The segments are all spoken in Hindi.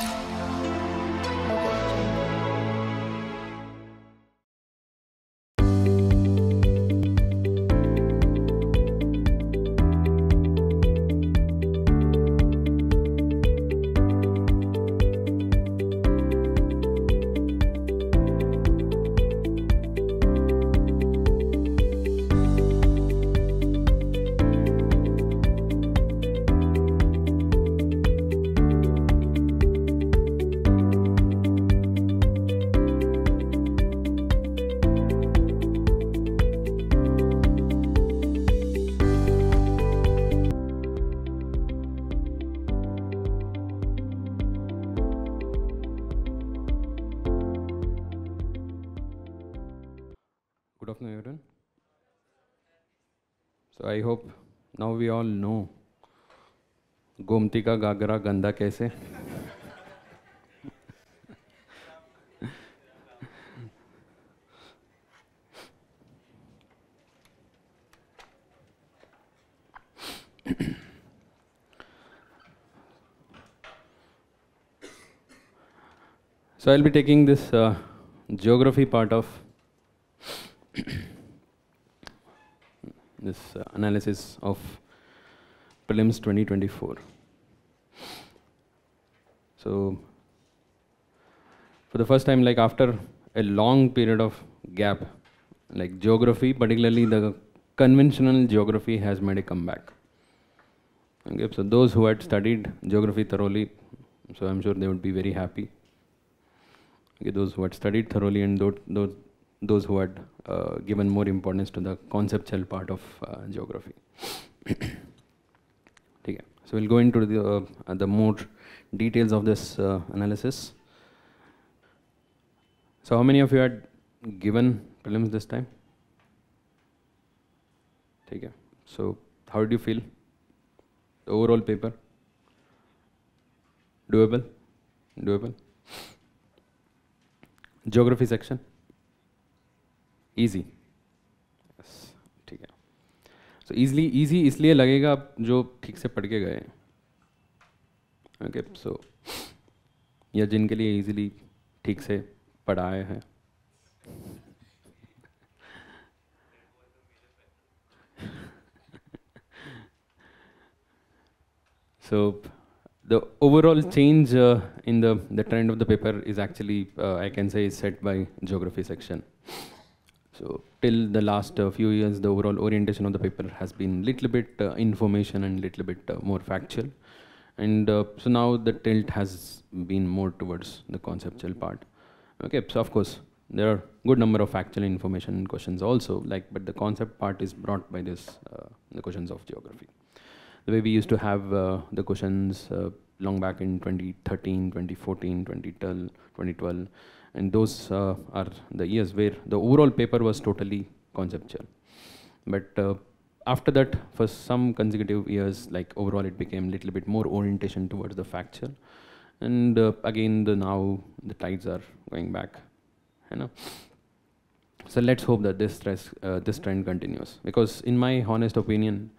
Bye. We all know Gomti का गागरा गंदा कैसे so I'll be taking this uh, geography part of this uh, analysis of Prelims 2024. So, for the first time, like after a long period of gap, like geography, particularly the conventional geography, has made a comeback. Okay, so those who had studied geography thoroughly, so I'm sure they would be very happy. Okay, those who had studied thoroughly and those, those, those who had uh, given more importance to the conceptual part of uh, geography. So we'll go into the, uh, uh, the more details of this uh, analysis. So how many of you had given prelims this time? Take care. So how did you feel? The overall paper? Doable? Doable? Geography section? Easy. So easily easy इसलिए लगेगा जो ठीक से पढ़ के गए ओके सो या जिनके लिए ईजिली ठीक से पढ़ाए हैं so the overall change in the trend of the paper is actually I can say is set by geography section So till the last uh, few years, the overall orientation of the paper has been little bit uh, information and little bit uh, more factual. And uh, so now the tilt has been more towards the conceptual part. Okay, so of course there are good number of factual information questions also, like but the concept part is brought by this uh, the questions of geography. The way we used to have uh, the questions long back in 2013, 2014, 2012, 2012 and those uh, are the years where the overall paper was totally conceptual. But uh, after that, for some consecutive years, like overall, it became a little bit more orientation towards the factual. And uh, again, the now the tides are going back, you know. So let's hope that this stress, uh, this trend continues because, in my honest opinion,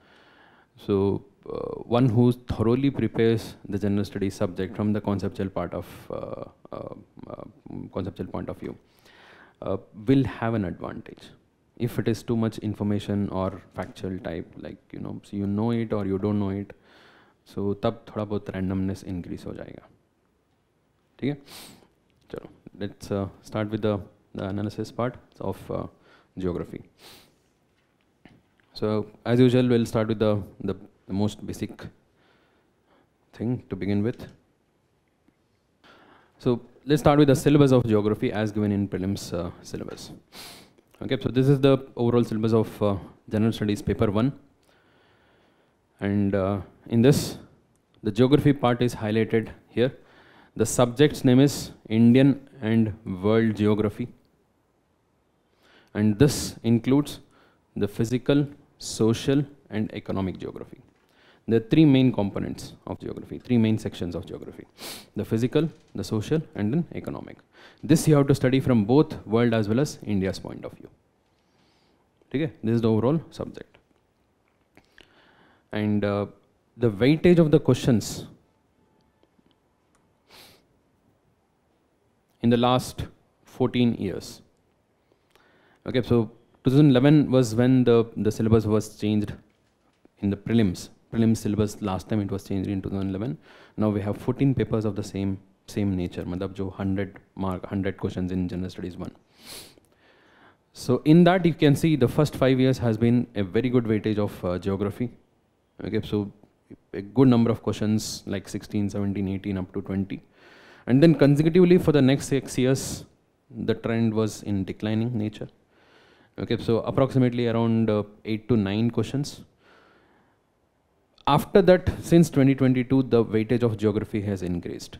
so uh, one who thoroughly prepares the general studies subject from the conceptual part of uh, uh, uh, conceptual point of view uh, will have an advantage if it is too much information or factual type like you know so you know it or you don't know it so tab thoda bahut randomness increase ho jayega theek hai chalo let's uh, start with the, the analysis part of uh, geography so as usual we'll start with the the the most basic thing to begin with. So let's start with the syllabus of geography as given in prelims uh, syllabus. Okay, so this is the overall syllabus of uh, General Studies paper 1. And uh, in this, the geography part is highlighted here. The subject's name is Indian and World Geography. And this includes the physical, social and economic geography. There are three main components of geography, three main sections of geography, the physical, the social and then economic. This you have to study from both world as well as India's point of view. Okay? This is the overall subject. And uh, the weightage of the questions in the last 14 years. Okay, so 2011 was when the, the syllabus was changed in the prelims prelim syllabus last time it was changed in 2011 now we have 14 papers of the same same nature matlab jo 100 mark 100 questions in general studies one so in that you can see the first 5 years has been a very good weightage of uh, geography okay so a good number of questions like 16 17 18 up to 20 and then consecutively for the next 6 years the trend was in declining nature okay so approximately around uh, 8 to 9 questions after that since 2022 the weightage of geography has increased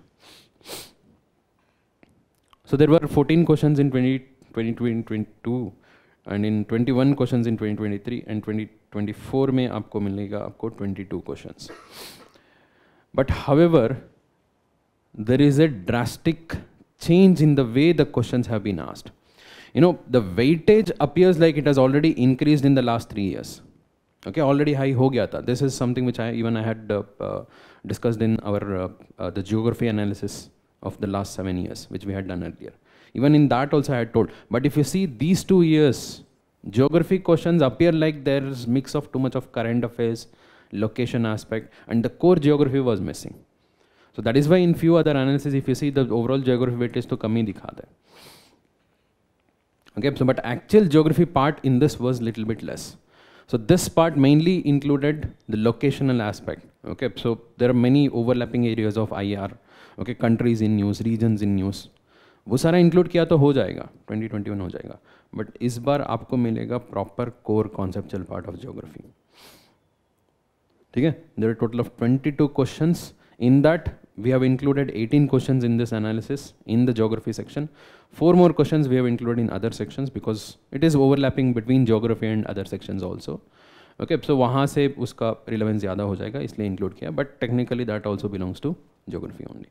so there were 14 questions in 2022 and in 21 questions in 2023 and 2024 में आपको मिलेगा आपको 22 questions but however there is a drastic change in the way the questions have been asked you know the weightage appears like it has already increased in the last 3 years okay already high ho gaya tha this is something which i even i had uh, uh, discussed in our uh, uh, the geography analysis of the last 7 years which we had done earlier even in that also i had told but if you see these two years geography questions appear like there's mix of too much of current affairs location aspect and the core geography was missing so that is why in few other analysis if you see the overall geography weightage to kami hi dikhata okay so but actual geography part in this was little bit less So this part mainly included the locational aspect. Okay, so there are many overlapping areas of IR. Okay, countries in news, regions in news. वो सारा इंक्लूड किया तो हो जाएगा 2021 हो जाएगा बट इस बार आपको मिलेगा proper core conceptual part of geography ठीक है there total of 22 questions in that We have included 18 questions in this analysis in the geography section. Four more questions we have included in other sections because it is overlapping between geography and other sections also. Okay, so वहाँ से उसका रिलेवेंस ज़्यादा हो जाएगा इसलिए इंक्लूड किया But technically that also belongs to geography only.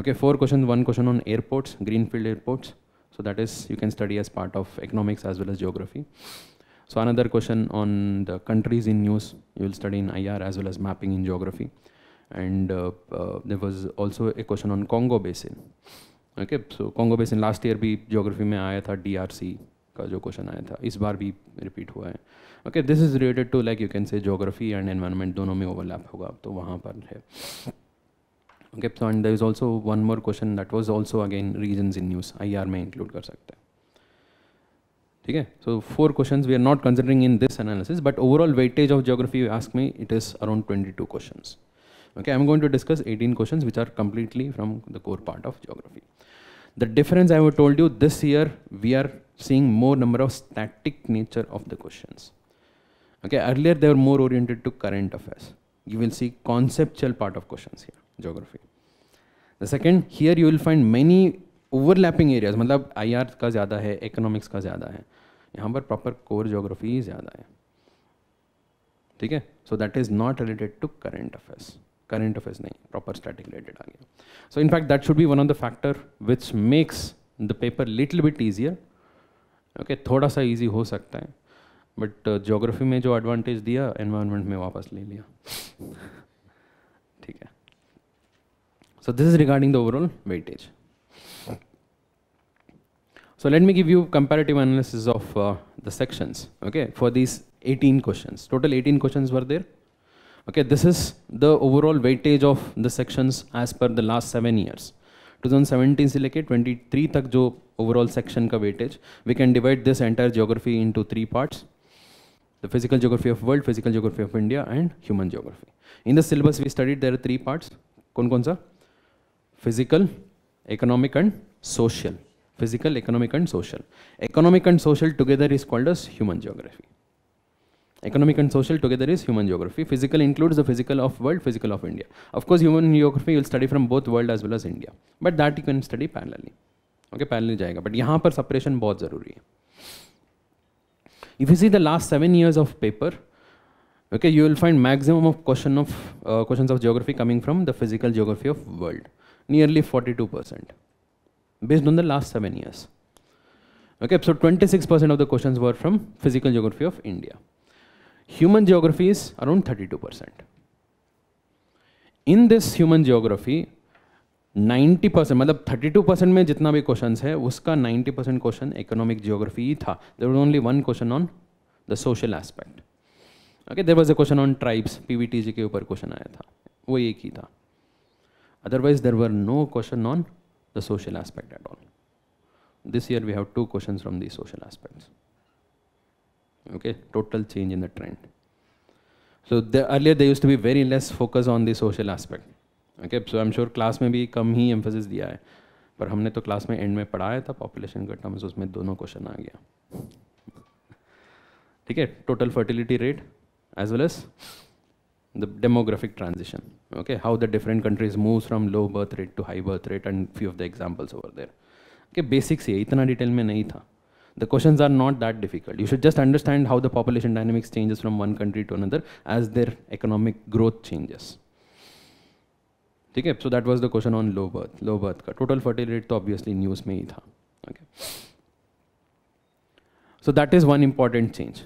Okay, four questions, one question on airports, greenfield airports. so that is you can study as part of economics as well as geography so another question on the countries in news you will study in ir as well as mapping in geography And uh, uh, there was also a question on Congo Basin. Okay so Congo basin last year भी जोग्राफी में आया था डीआरसी का जो क्वेश्चन आया था इस बार भी रिपीट हुआ है okay this is related to like you can say geography and environment दोनों में ओवरलैप होगा तो वहाँ पर है okay so and there is also one more question that was also again regions in news I R में इंक्लूड कर सकते हैं ठीक है so four question we are not considering in this analysis but overall weightage of geography ask में it is around twenty two question Okay, I'm going to discuss 18 questions which are completely from the core part of geography. The difference I have told you this year we are seeing more number of static nature of the questions. Okay, earlier they were more oriented to current affairs. You will see conceptual part of questions here, geography. The second, here you will find many overlapping areas मतलब आई का ज़्यादा है इकोनॉमिक्स का ज़्यादा है यहाँ पर प्रॉपर कोर जोग्राफी ज़्यादा है ठीक है so that is not related to current affairs current affairs nahi proper static related aa gaya so in fact that should be one of the factor which makes the paper little bit easier okay थोड़ा सा easy हो सकता है बट जोग्राफी में जो एडवांटेज दिया एनवायरनमेंट में वापस ले लिया ठीक है So this is regarding the overall weightage. So let me give you comparative analysis of uh, the sections, okay, for these 18 questions. Total 18 questions were there. Okay, this is the overall weightage of the sections as per the last seven years. 2017 से लेके 23 तक जो overall सेक्शन का weightage we can divide this entire geography into three the physical geography of world physical geography of india and human geography in the syllabus we studied there are three parts kon kon physical economic and social physical economic and social economic and social together is called as human geography Economic and social together is human geography. Physical includes the physical of world, physical of India. Of course, human geography you'll study from both world as well as India. But that you can study parallelly. Okay, parallelly जाएगा. But यहाँ पर separation बहुत ज़रूरी है. If you see the last seven years of paper, okay, you will find maximum of question of uh, questions of geography coming from the physical geography of world, nearly 42%, based on the last seven years. Okay, so 26% of the questions were from physical geography of India. Human geography is around thirty two percent in this human geography ninety percent मतलब थर्टी टू परसेंट में जितना भी क्वेश्चन है उसका ninety percent question economic geography ही था there was only one question on the social aspect okay there was a question on tribes P V T G के ऊपर क्वेश्चन आया था वो एक ही था otherwise there were no question on the social aspect at all this year we have two question from the social aspects okay total change in the trend so the, earlier there used to be very less focus on the social aspect okay so i'm sure class में भी कम ही emphasis दिया है पर हमने तो क्लास में एंड में पढ़ाया था पॉपुलेशन का टर्म्स उसमें दोनों क्वेश्चन आ गया ठीक है total fertility rate as well as the demographic transition okay how the different countries moves from low birth rate to high birth rate and few of the examples over there okay basics ye itna detail mein nahi tha the questions are not that difficult. You should just understand how the population dynamics changes from one country to another as their economic growth changes. So that was the question on low birth. Low birth. Total fertility rate obviously news me. Okay. So that is one important change.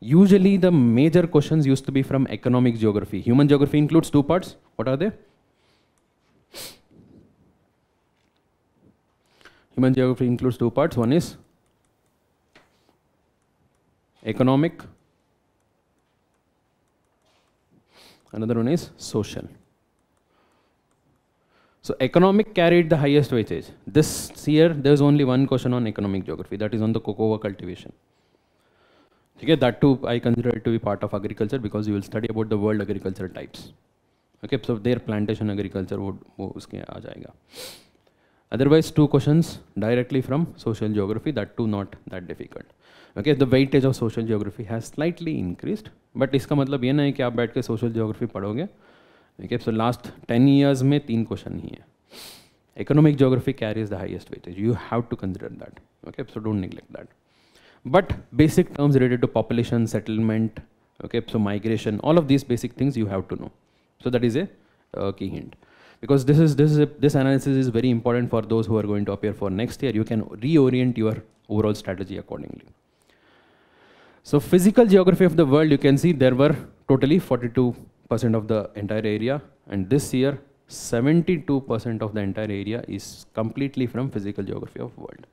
Usually the major questions used to be from economic geography. Human geography includes two parts. What are they? Human geography includes two parts. One is economic, another one is social. So economic carried the highest weightage. This year there is only one question on economic geography that is on the cocoa cultivation. Okay, that too I consider it to be part of agriculture because you will study about the world agriculture types. Okay, so their plantation agriculture would uske aa jayega. Otherwise, two questions directly from social geography, that too not that difficult. Okay, the weightage of social geography has slightly increase but इसका मतलब ये ना है कि आप बैठ के सोशल जोग्राफी पढ़ोगे okay so last ten years में तीन क्वेश्चन ही economic geography carries the highest weightage you have to consider that okay so don't neglect that but basic terms related to population settlement okay so migration all of these basic things you have to know so that is a uh, key hint because this is this analysis is very important for those who are going to appear for next year you can reorient your overall strategy accordingly So physical geography of the world, you can see there were totally 42% of the entire area. And this year, 72% of the entire area is completely from physical geography of world.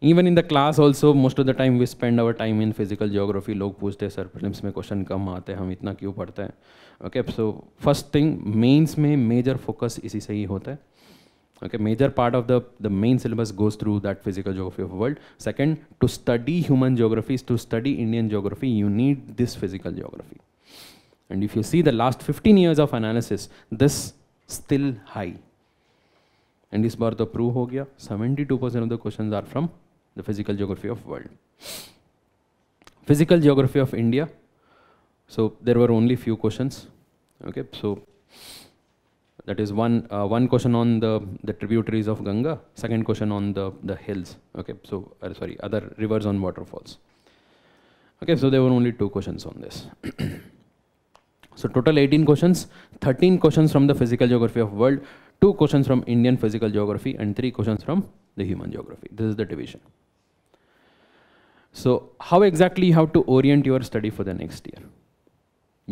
Even in the class also, most of the time we spend our time in physical geography. Log poochte sir, prelims mein question kam aate आते हैं हम इतना क्यों पढ़ते हैं okay so first thing mains में मेजर फोकस इसी से ही होता okay major part of the the main syllabus goes through that physical geography of the world second to study human geographies to study indian geography you need this physical geography and if you see the last 15 years of analysis this still high and this bar to prove ho gaya 72% of the questions are from the physical geography of world physical geography of india so there were only few questions okay so that is one, uh, one question on the, the tributaries of Ganga, second question on the, the hills. Okay, so uh, sorry, other rivers on waterfalls. Okay, so there were only two questions on this. so total 18 questions, 13 questions from the physical geography of world, two questions from Indian physical geography, and three questions from the human geography. This is the division. So how exactly you have to orient your study for the next year?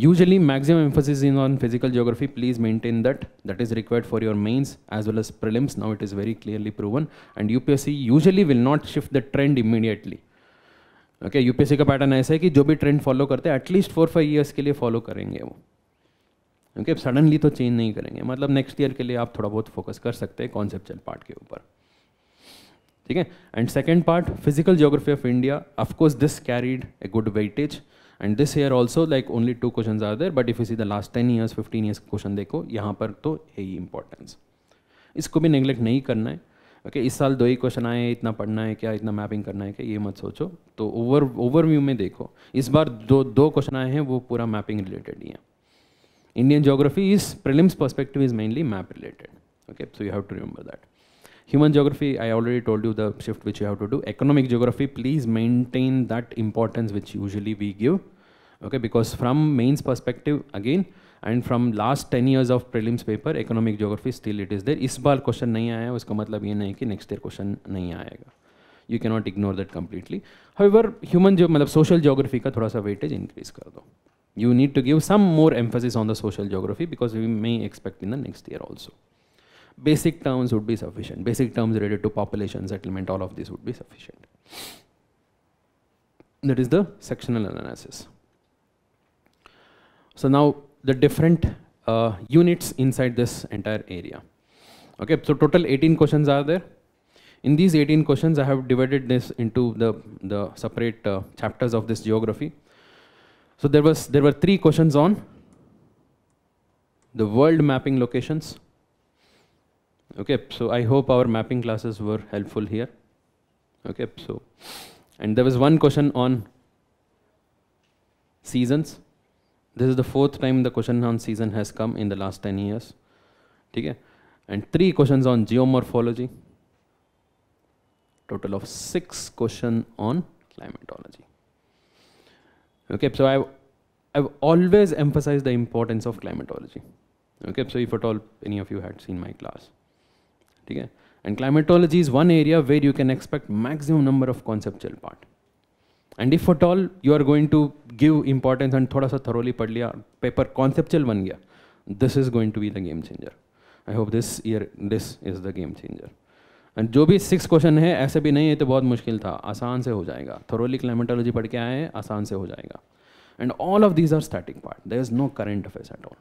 Usually maximum emphasis is on physical geography. Please maintain that. That is required for your mains as well as prelims. Now it is very clearly proven. And UPSC usually will not shift the trend immediately. Okay UPSC का पैटर्न ऐसा है कि जो भी ट्रेंड फॉलो करते हैं एटलीस्ट फोर फाइव ईयर्स के लिए फॉलो करेंगे वो ओके okay, सडनली तो चेंज नहीं करेंगे मतलब नेक्स्ट ईयर के लिए आप थोड़ा बहुत फोकस कर सकते हैं कॉन्सेप्चुअल पार्ट के ऊपर ठीक है and second part physical geography of India of course this carried a good weightage and this year also like only two question are there but if you see the last ten years fifteen years question देखो यहाँ पर तो है ही इंपॉर्टेंस इसको भी नेग्लेक्ट नहीं करना है ओके okay, इस साल दो ही क्वेश्चन आए इतना पढ़ना है क्या इतना मैपिंग करना है क्या ये मत सोचो तो ओवर ओवरव्यू में देखो इस बार जो दो क्वेश्चन आए हैं वो पूरा मैपिंग रिलेटेड ही है इंडियन जोग्राफी इस prelims perspective is mainly map related okay so you have to remember that human geography, I already told you the shift which you have to do Economic geography, please maintain that importance which usually we give okay because from mains perspective, again and from last ten years of prelims paper economic geography still it is there इस बार क्वेश्चन नहीं आया उसका मतलब ये नहीं कि नेक्स्ट ईयर क्वेश्चन नहीं आएगा you can not ignore that completely however human जो मतलब सोशल जोग्राफी का थोड़ा सा वेटेज इंक्रीज कर दो you need to give some more emphasis on the social geography because we may expect in the next year also basic terms would be sufficient. Basic terms related to population, settlement, all of these would be sufficient. That is the sectional analysis. So now the different uh, units inside this entire area. Okay, so total 18 questions are there. In these 18 questions, I have divided this into the, the separate uh, chapters of this geography. So there was there were three questions on the world mapping locations, Okay, so I hope our mapping classes were helpful here. Okay, so, and there was one question on seasons. This is the fourth time the question on season has come in the last 10 years. Okay, and three questions on geomorphology. Total of six questions on climatology. Okay, so I've, I've always emphasized the importance of climatology. Okay, so if at all any of you had seen my class. ठीक है and climatology is one area where you can expect maximum number of conceptual part and if at all you are going to give importance and थोड़ा सा थरोली पढ़ लिया पेपर कॉन्सेप्चुअल बन गया this is going to be the game changer I hope this year this is the game changer and जो भी सिक्स क्वेश्चन है ऐसे भी नहीं है तो बहुत मुश्किल था आसान से हो जाएगा थरोली क्लाइमेटोलॉजी पढ़ के आए हैं आसान से हो जाएगा and all of these are static part there is no current affairs at all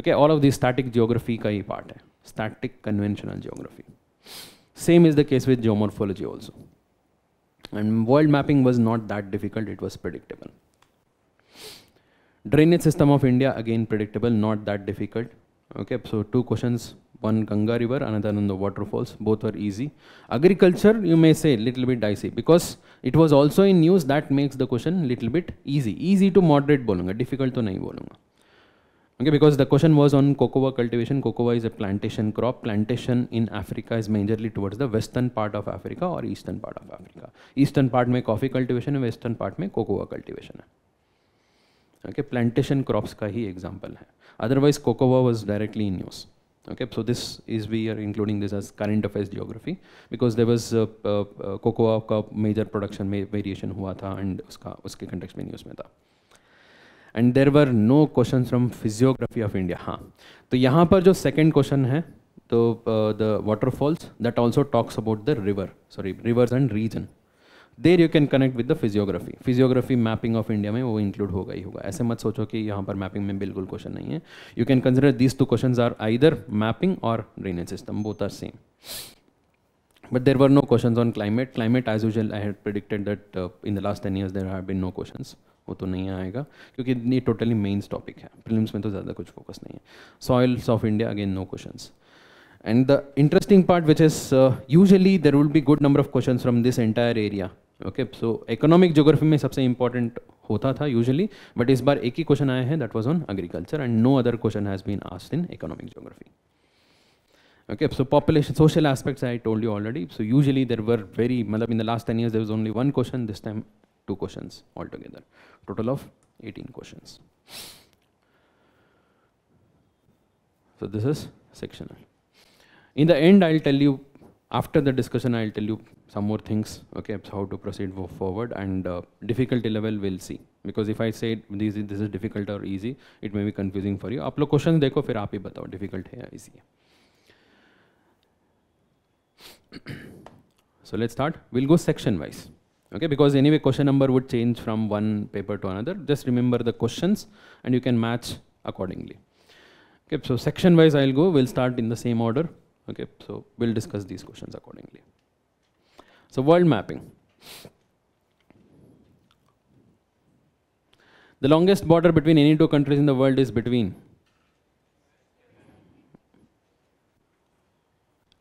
okay all of this static geography का ही पार्ट है static conventional geography. Same is the case with geomorphology also. And world mapping was not that difficult, it was predictable. Drainage system of India, again predictable, not that difficult. Okay, so two questions, one Ganga river, another on the waterfalls, both are easy. Agriculture, you may say, little bit dicey, because it was also in news, that makes the question little bit easy. Easy to moderate bolunga, difficult to nahi bolunga. Okay, because the question was on cocoa cultivation. Cocoa is a plantation crop. Plantation in Africa is majorly towards the western part of Africa or eastern part of Africa. Eastern part में coffee cultivation and western part में cocoa cultivation Okay, plantation crops ka hi example hai. Otherwise, cocoa was directly in use. Okay, so this is we are including this as current affairs geography because there was uh, uh, uh cocoa ka major production variation hua tha and uska uske context mein use mein tha. And there were no question from physiography of India हाँ तो यहाँ पर जो सेकेंड क्वेश्चन है तो the waterfalls that also talks about the river sorry rivers and region there you can connect with the physiography physiography mapping of India में वो इंक्लूड होगा ही होगा ऐसे मत सोचो कि यहाँ पर मैपिंग में बिल्कुल क्वेश्चन नहीं है you can consider these two question are either mapping और drainage system both are same but there were no question on climate climate as usual I have predicted that in the last ten 10 there there been no question वो तो नहीं आएगा क्योंकि ये टोटली मेन्स टॉपिक है फिल्म में तो ज़्यादा कुछ फोकस नहीं है soils of India again no question and the interesting part which is usually there will will be good number of questions from this entire area okay so economic geography में सबसे इंपॉर्टेंट होता था यूजअली बट इस बार एक ही क्वेश्चन आया है that was on agriculture and no other question has been asked in economic geography okay so population social aspects I told you already so usually there were very मतलब in the last ten year there is only one question this time two questions altogether total of 18 questions so this is sectional in the end i'll tell you after the discussion i'll tell you some more things okay how to proceed forward and uh, difficulty level we'll see because if i say this is, this is difficult or easy it may be confusing for you आप questions, क्वेश्चन देखो फिर आप ही difficult है easy so let's start we'll go section wise okay because anyway question number would change from one paper to another just remember the questions and you can match accordingly okay so section wise i'll go we'll start in the same order okay so we'll discuss these questions accordingly so world mapping the longest border between any two countries in the world is between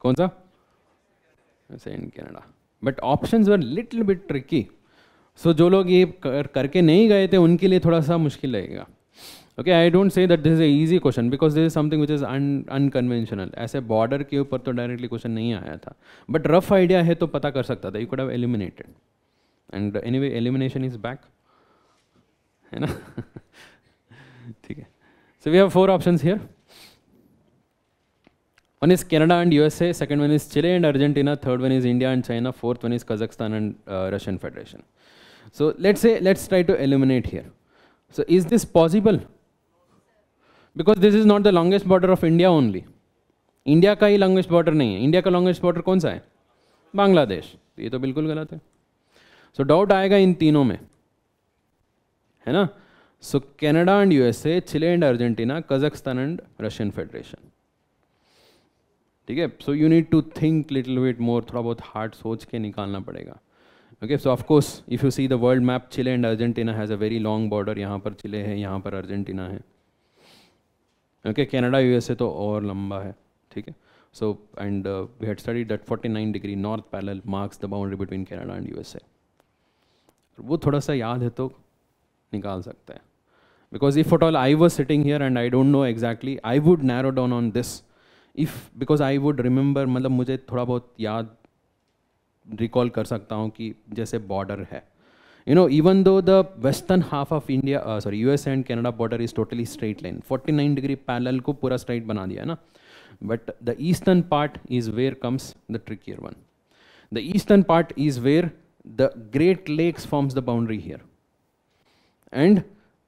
Konsa? सा ऐसे इन but options were little bit tricky so जो लोग ये कर, करके नहीं गए थे उनके लिए थोड़ा सा मुश्किल रहेगा okay I don't say that this is a easy question because this is something which is unconventional ऐसे बॉर्डर के ऊपर तो डायरेक्टली क्वेश्चन नहीं आया था बट रफ आइडिया है तो पता कर सकता था you could have eliminated and anyway elimination is back है ना ठीक है so we have four option here One is Canada and USA, second one is Chile and Argentina, third one is India and China, fourth one is Kazakhstan and uh, Russian Federation. So let's say, let's try to eliminate here. So is this possible? Because this is not the longest border of India only. India का ही लॉन्गेस्ट बॉर्डर नहीं है इंडिया का लॉन्गेस्ट बॉर्डर कौन सा है बांग्लादेश तो ये तो बिल्कुल गलत है सो so, डाउट आएगा इन तीनों में है ना so Canada and USA Chile and Argentina Kazakhstan and Russian federation ठीक है so you need to think little bit more थोड़ा बहुत हार्ड सोच के निकालना पड़ेगा okay so of course if you see the world map Chile and Argentina has a very long border यहाँ पर चिले है यहाँ पर अर्जेंटीना है ओके कनाडा यूएसए तो और लंबा है ठीक है so we and study uh, we forty nine degree north degree marks the boundary between boundary and U S A वो थोड़ा सा याद है तो निकाल सकता है because if at all I was sitting here and I don't know exactly I would narrow down on this if because I would remember मतलब मुझे थोड़ा बहुत याद रिकॉल कर सकता हूँ कि जैसे बॉर्डर है you know even though the western half of India sorry U S and Canada border is totally straight line forty nine degree parallel को पूरा स्ट्रेट बना दिया है ना but the eastern part is where comes the trickier one the eastern part is where the great lakes forms the boundary here and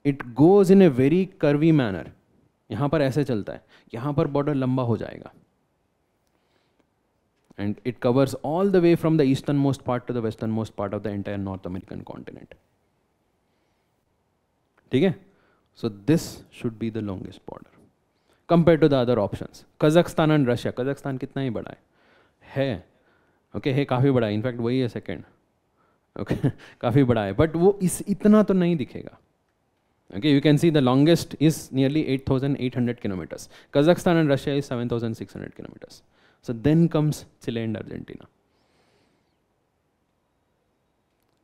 it goes in a very curvy manner यहाँ पर ऐसे चलता है यहाँ पर बॉर्डर लंबा हो जाएगा and it covers all the way from the eastern most part to the western most part of the entire north American continent ठीक है so this should be the longest border compare to the other option Kazakhstan and Russia Kazakhstan कितना ही बड़ा है है ओके है काफ़ी बड़ा है इनफैक्ट वही है सेकेंड ओके काफ़ी बड़ा है बट वो इस इतना तो नहीं दिखेगा Okay, you can see the longest is nearly 8,800 kilometers. Kazakhstan and Russia is 7,600 kilometers. So then comes Chile and Argentina.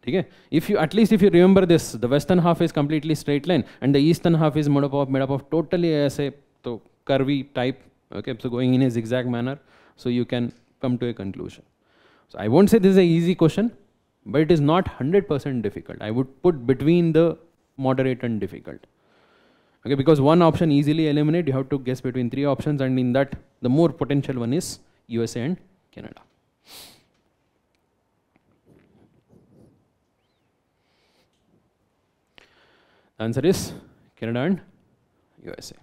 Okay? If you at least if you remember this, the western half is completely straight line and the eastern half is made up of made up of totally as a so curvy type. Okay, so going in a zigzag manner, so you can come to a conclusion. So I won't say this is an easy question, but it is not 100% difficult. I would put between the moderate and difficult. Okay, because one option easily eliminate, you have to guess between three options and in that the more potential one is USA and Canada. The answer is Canada and USA.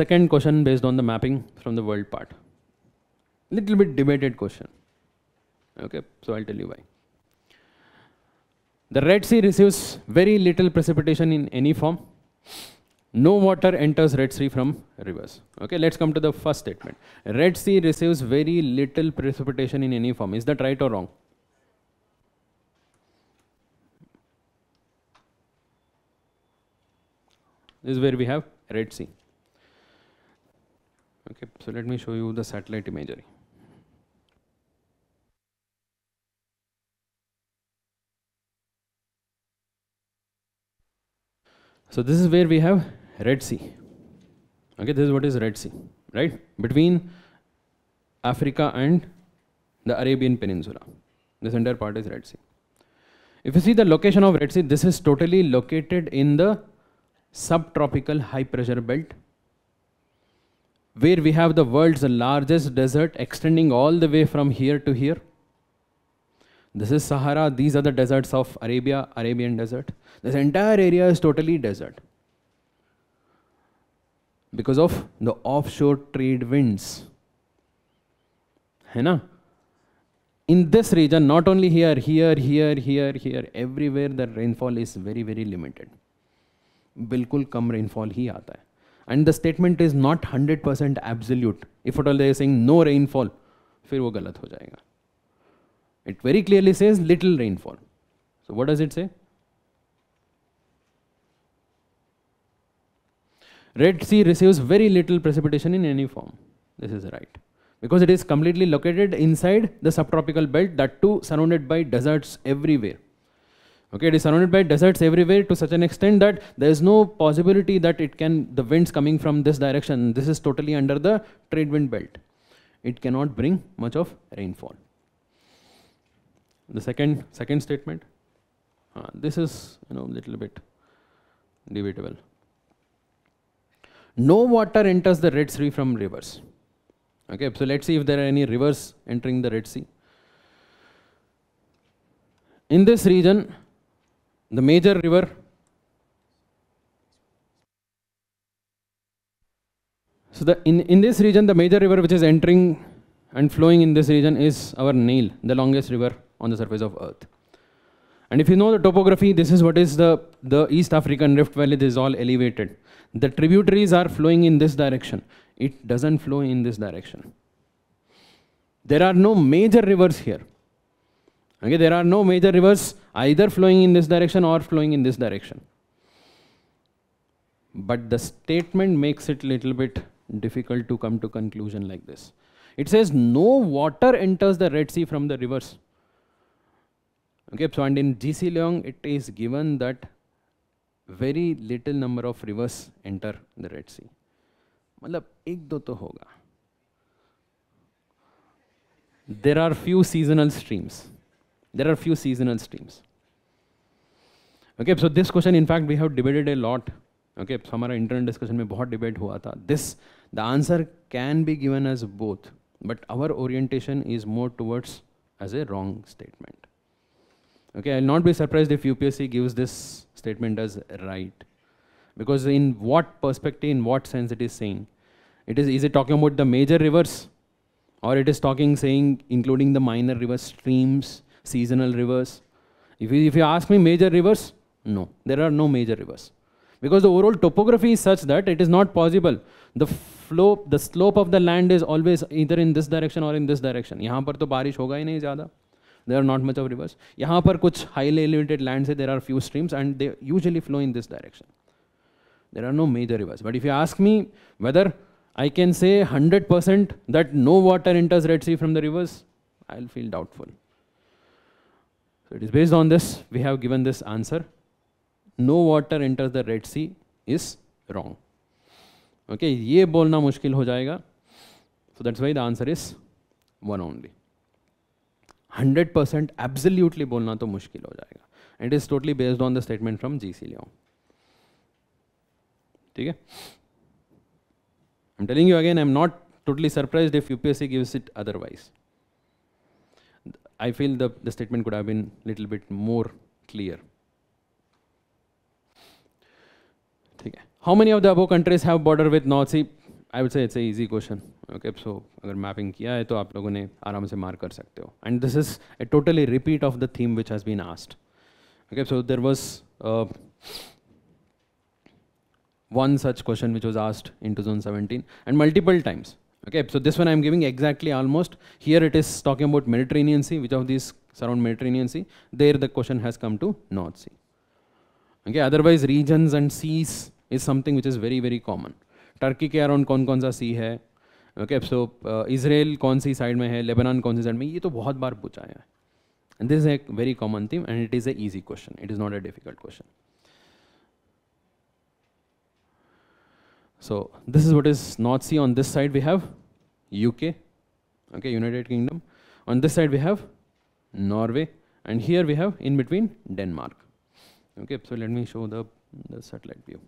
second question based on the mapping from the world part. Little bit debated question. Okay, so I'll tell you why. The Red Sea receives very little precipitation in any form. No water enters Red Sea from rivers. Okay, let's come to the first statement. Red Sea receives very little precipitation in any form. Is that right or wrong? This is where we have Red Sea. Okay, so let me show you the satellite imagery. So this is where we have Red Sea. Okay, this is what is Red Sea, right? Between Africa and the Arabian Peninsula. This entire part is Red Sea. If you see the location of Red Sea, this is totally located in the subtropical high pressure belt where we have the world's largest desert extending all the way from here to here. This is Sahara, these are the deserts of Arabia, Arabian desert. This entire area is totally desert because of the offshore trade winds. Hai na? In this region, not only here, here, here, here, here, everywhere the rainfall is very, very limited. बिल्कुल कम rainfall ही आता है and the statement is not 100% absolute if at all they are saying no rainfall फिर वो गलत हो जाएगा it very clearly says little rainfall so what does it say red sea receives very little precipitation in any form this is right because it is completely located inside the subtropical belt that too surrounded by deserts everywhere okay it is surrounded by deserts everywhere to such an extent that there is no possibility that it can the winds coming from this direction this is totally under the trade wind belt it cannot bring much of rainfall the second second statement uh, this is you know little bit debatable no water enters the red sea from rivers okay so let's see if there are any rivers entering the red sea in this region the major river So the, in, in this region, the major river which is entering and flowing in this region is our Nile, the longest river on the surface of Earth. And if you know the topography, this is what is the, the East African Rift Valley, this is all elevated. The tributaries are flowing in this direction. It doesn't flow in this direction. There are no major rivers here. Okay, there are no major rivers either flowing in this direction or flowing in this direction but the statement makes it little bit difficult to come to conclusion like this it says no water enters the red sea from the rivers okay so and in gc leong it is given that very little number of rivers enter the red sea मतलब एक दो तो होगा there are few seasonal streams there are few seasonal streams. Okay, so this question, in fact, we have debated a lot. Okay, so our internal discussion में बहुत debate hua tha. This, the answer can be given as both, but our orientation is more towards as a wrong statement. Okay, I'll not be surprised if UPSC gives this statement as right, because in what perspective, in what sense it is saying, it is is it talking about the major rivers, or it is talking saying including the minor river streams seasonal rivers. If you, if you ask me major rivers, no, there are no major rivers. Because the overall topography is such that it is not possible. The flow, the slope of the land is always either in this direction or in this direction. यहाँ पर तो बारिश होगा ही There are not much of rivers. यहाँ पर कुछ highly elevated lands है. There are few streams and they usually flow in this direction. There are no major rivers. But if you ask me whether I can say 100% that no water enters Red Sea from the rivers, I'll feel doubtful. So it is based on this, we have given this answer. No water enters the Red Sea is wrong. Okay, ये बोलना मुश्किल हो जाएगा So that's why the answer is one only. 100 percent absolutely बोलना तो मुश्किल हो जाएगा and is totally based on the statement from G C Leong ठीक है I am telling you again I am not totally surprise if UPSC gives it otherwise I feel the, the statement could have been a little bit more clear. How many of the above countries have border with North Sea? I would say it's an easy question. Okay, so if mapping kiya hai, to aap logon ne aaram se mark kar And this is a totally repeat of the theme which has been asked. Okay, so there was uh, one such question which was asked into Zone 17 and multiple times. Okay, so this one I'm giving exactly almost. Here it is talking about Mediterranean Sea, which of these surround Mediterranean Sea. There the question has come to North Sea. Okay, otherwise regions and seas is something which is very very common. Turkey ke around kon kon sa sea hai. Okay, so uh, Israel kon si side mein hai, Lebanon kon si side mein. Ye ये bahut बहुत बार hai. And this is a very common theme and it is a easy question. It is not a difficult question. So this is what is North Sea. On this side we have UK, okay, United Kingdom. On this side we have Norway, and here we have in between Denmark. Okay, so let me show the, the satellite view.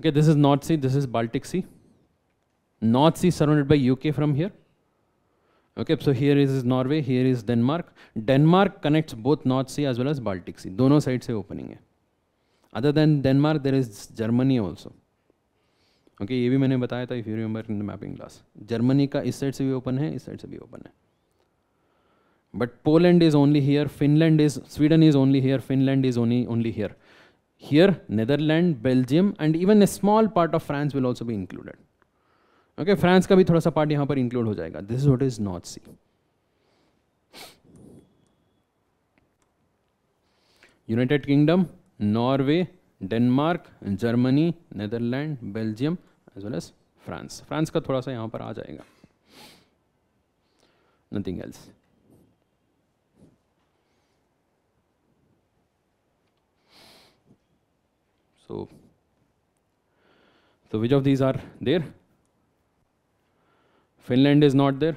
Okay, this is North Sea, this is Baltic Sea. North Sea surrounded by UK from here. Okay so here is is Norway here is Denmark Denmark connects both north sea as well as Baltic sea दोनों साइड से ओपनिंग है other than Denmark there is Germany also okay ये भी मैंने बताया था if you remember in the mapping class Germany का इस साइड से भी ओपन है इस साइड से भी ओपन है but Poland is only here Finland is Sweden is only here Finland is only only here here Netherland Belgium and even a small part of France will also भी इंक्लूडेड ओके okay, फ्रांस का भी थोड़ा सा पार्ट यहां पर इंक्लूड हो जाएगा this is what is north sea United Kingdom Norway Denmark Germany Netherland Belgium as well as France France का थोड़ा सा यहां पर आ जाएगा nothing else so which of these are there Finland is not there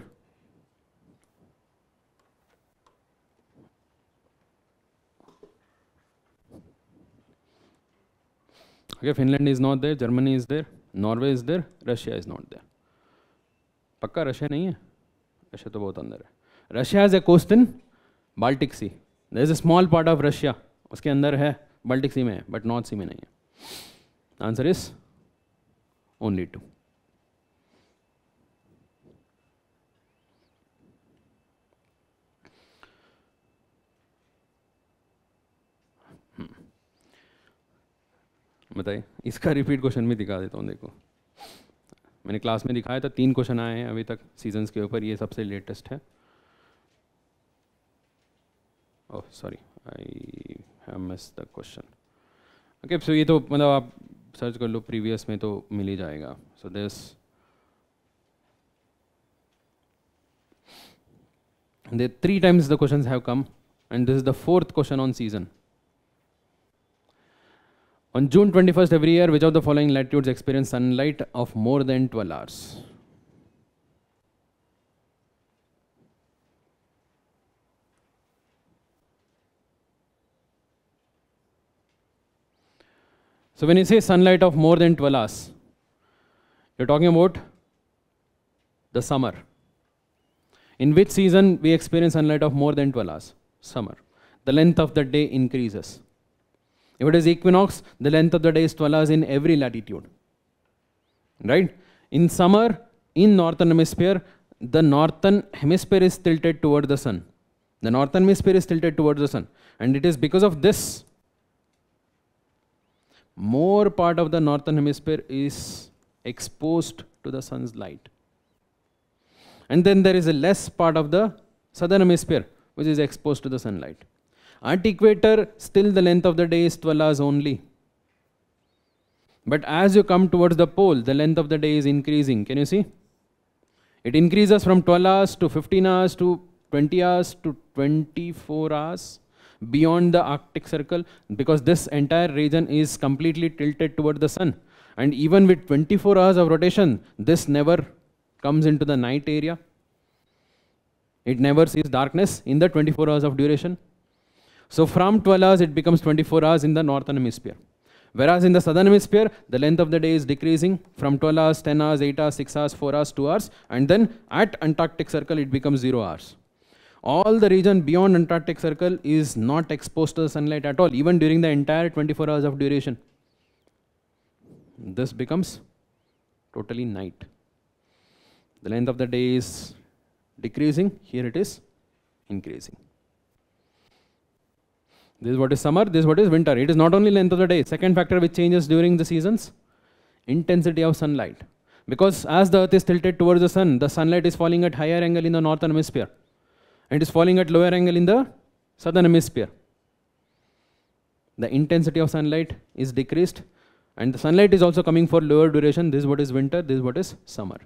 okay Finland is not there Germany is there Norway is there Russia is not there पक्का रशिया नहीं है रशिया तो बहुत अंदर है Russia is a coast on Baltic C there is a small part of Russia उसके अंदर है बाल्टिक सी में है बट नॉर्थ सी में नहीं है आंसर इज ओनली टू बताइए इसका रिपीट क्वेश्चन भी दिखा देता हूँ देखो मैंने क्लास में दिखाया था तीन क्वेश्चन आए हैं अभी तक सीजन्स के ऊपर ये सबसे लेटेस्ट है oh sorry I have miss the question okay so ये तो मतलब आप सर्च कर लो प्रीवियस में तो मिल ही जाएगा so this three times the question have come and this is the fourth question on season On June 21st every year, which of the following latitudes experience sunlight of more than 12 hours? So when you say sunlight of more than 12 hours, you're talking about the summer. In which season we experience sunlight of more than 12 hours? Summer. The length of the day increases. If it is equinox, the length of the day is 12 hours in every latitude. Right? In summer, in northern hemisphere, the northern hemisphere is tilted toward the sun. The northern hemisphere is tilted towards the sun. And it is because of this, more part of the northern hemisphere is exposed to the sun's light. And then there is a less part of the southern hemisphere which is exposed to the sunlight. At equator, still the length of the day is 12 hours only. But as you come towards the pole, the length of the day is increasing. Can you see? It increases from 12 hours to 15 hours to 20 hours to 24 hours beyond the Arctic Circle because this entire region is completely tilted toward the sun. And even with 24 hours of rotation, this never comes into the night area. It never sees darkness in the 24 hours of duration. So from 12 hours, it becomes 24 hours in the northern hemisphere. Whereas in the southern hemisphere, the length of the day is decreasing from 12 hours, 10 hours, 8 hours, 6 hours, 4 hours, 2 hours, and then at Antarctic Circle, it becomes 0 hours. All the region beyond Antarctic Circle is not exposed to the sunlight at all, even during the entire 24 hours of duration. This becomes totally night. The length of the day is decreasing, here it is increasing. This is what is summer, this is what is winter. It is not only length of the day. Second factor which changes during the seasons, intensity of sunlight. Because as the earth is tilted towards the sun, the sunlight is falling at higher angle in the northern hemisphere. And it is falling at lower angle in the southern hemisphere. The intensity of sunlight is decreased and the sunlight is also coming for lower duration. This is what is winter, this is what is summer.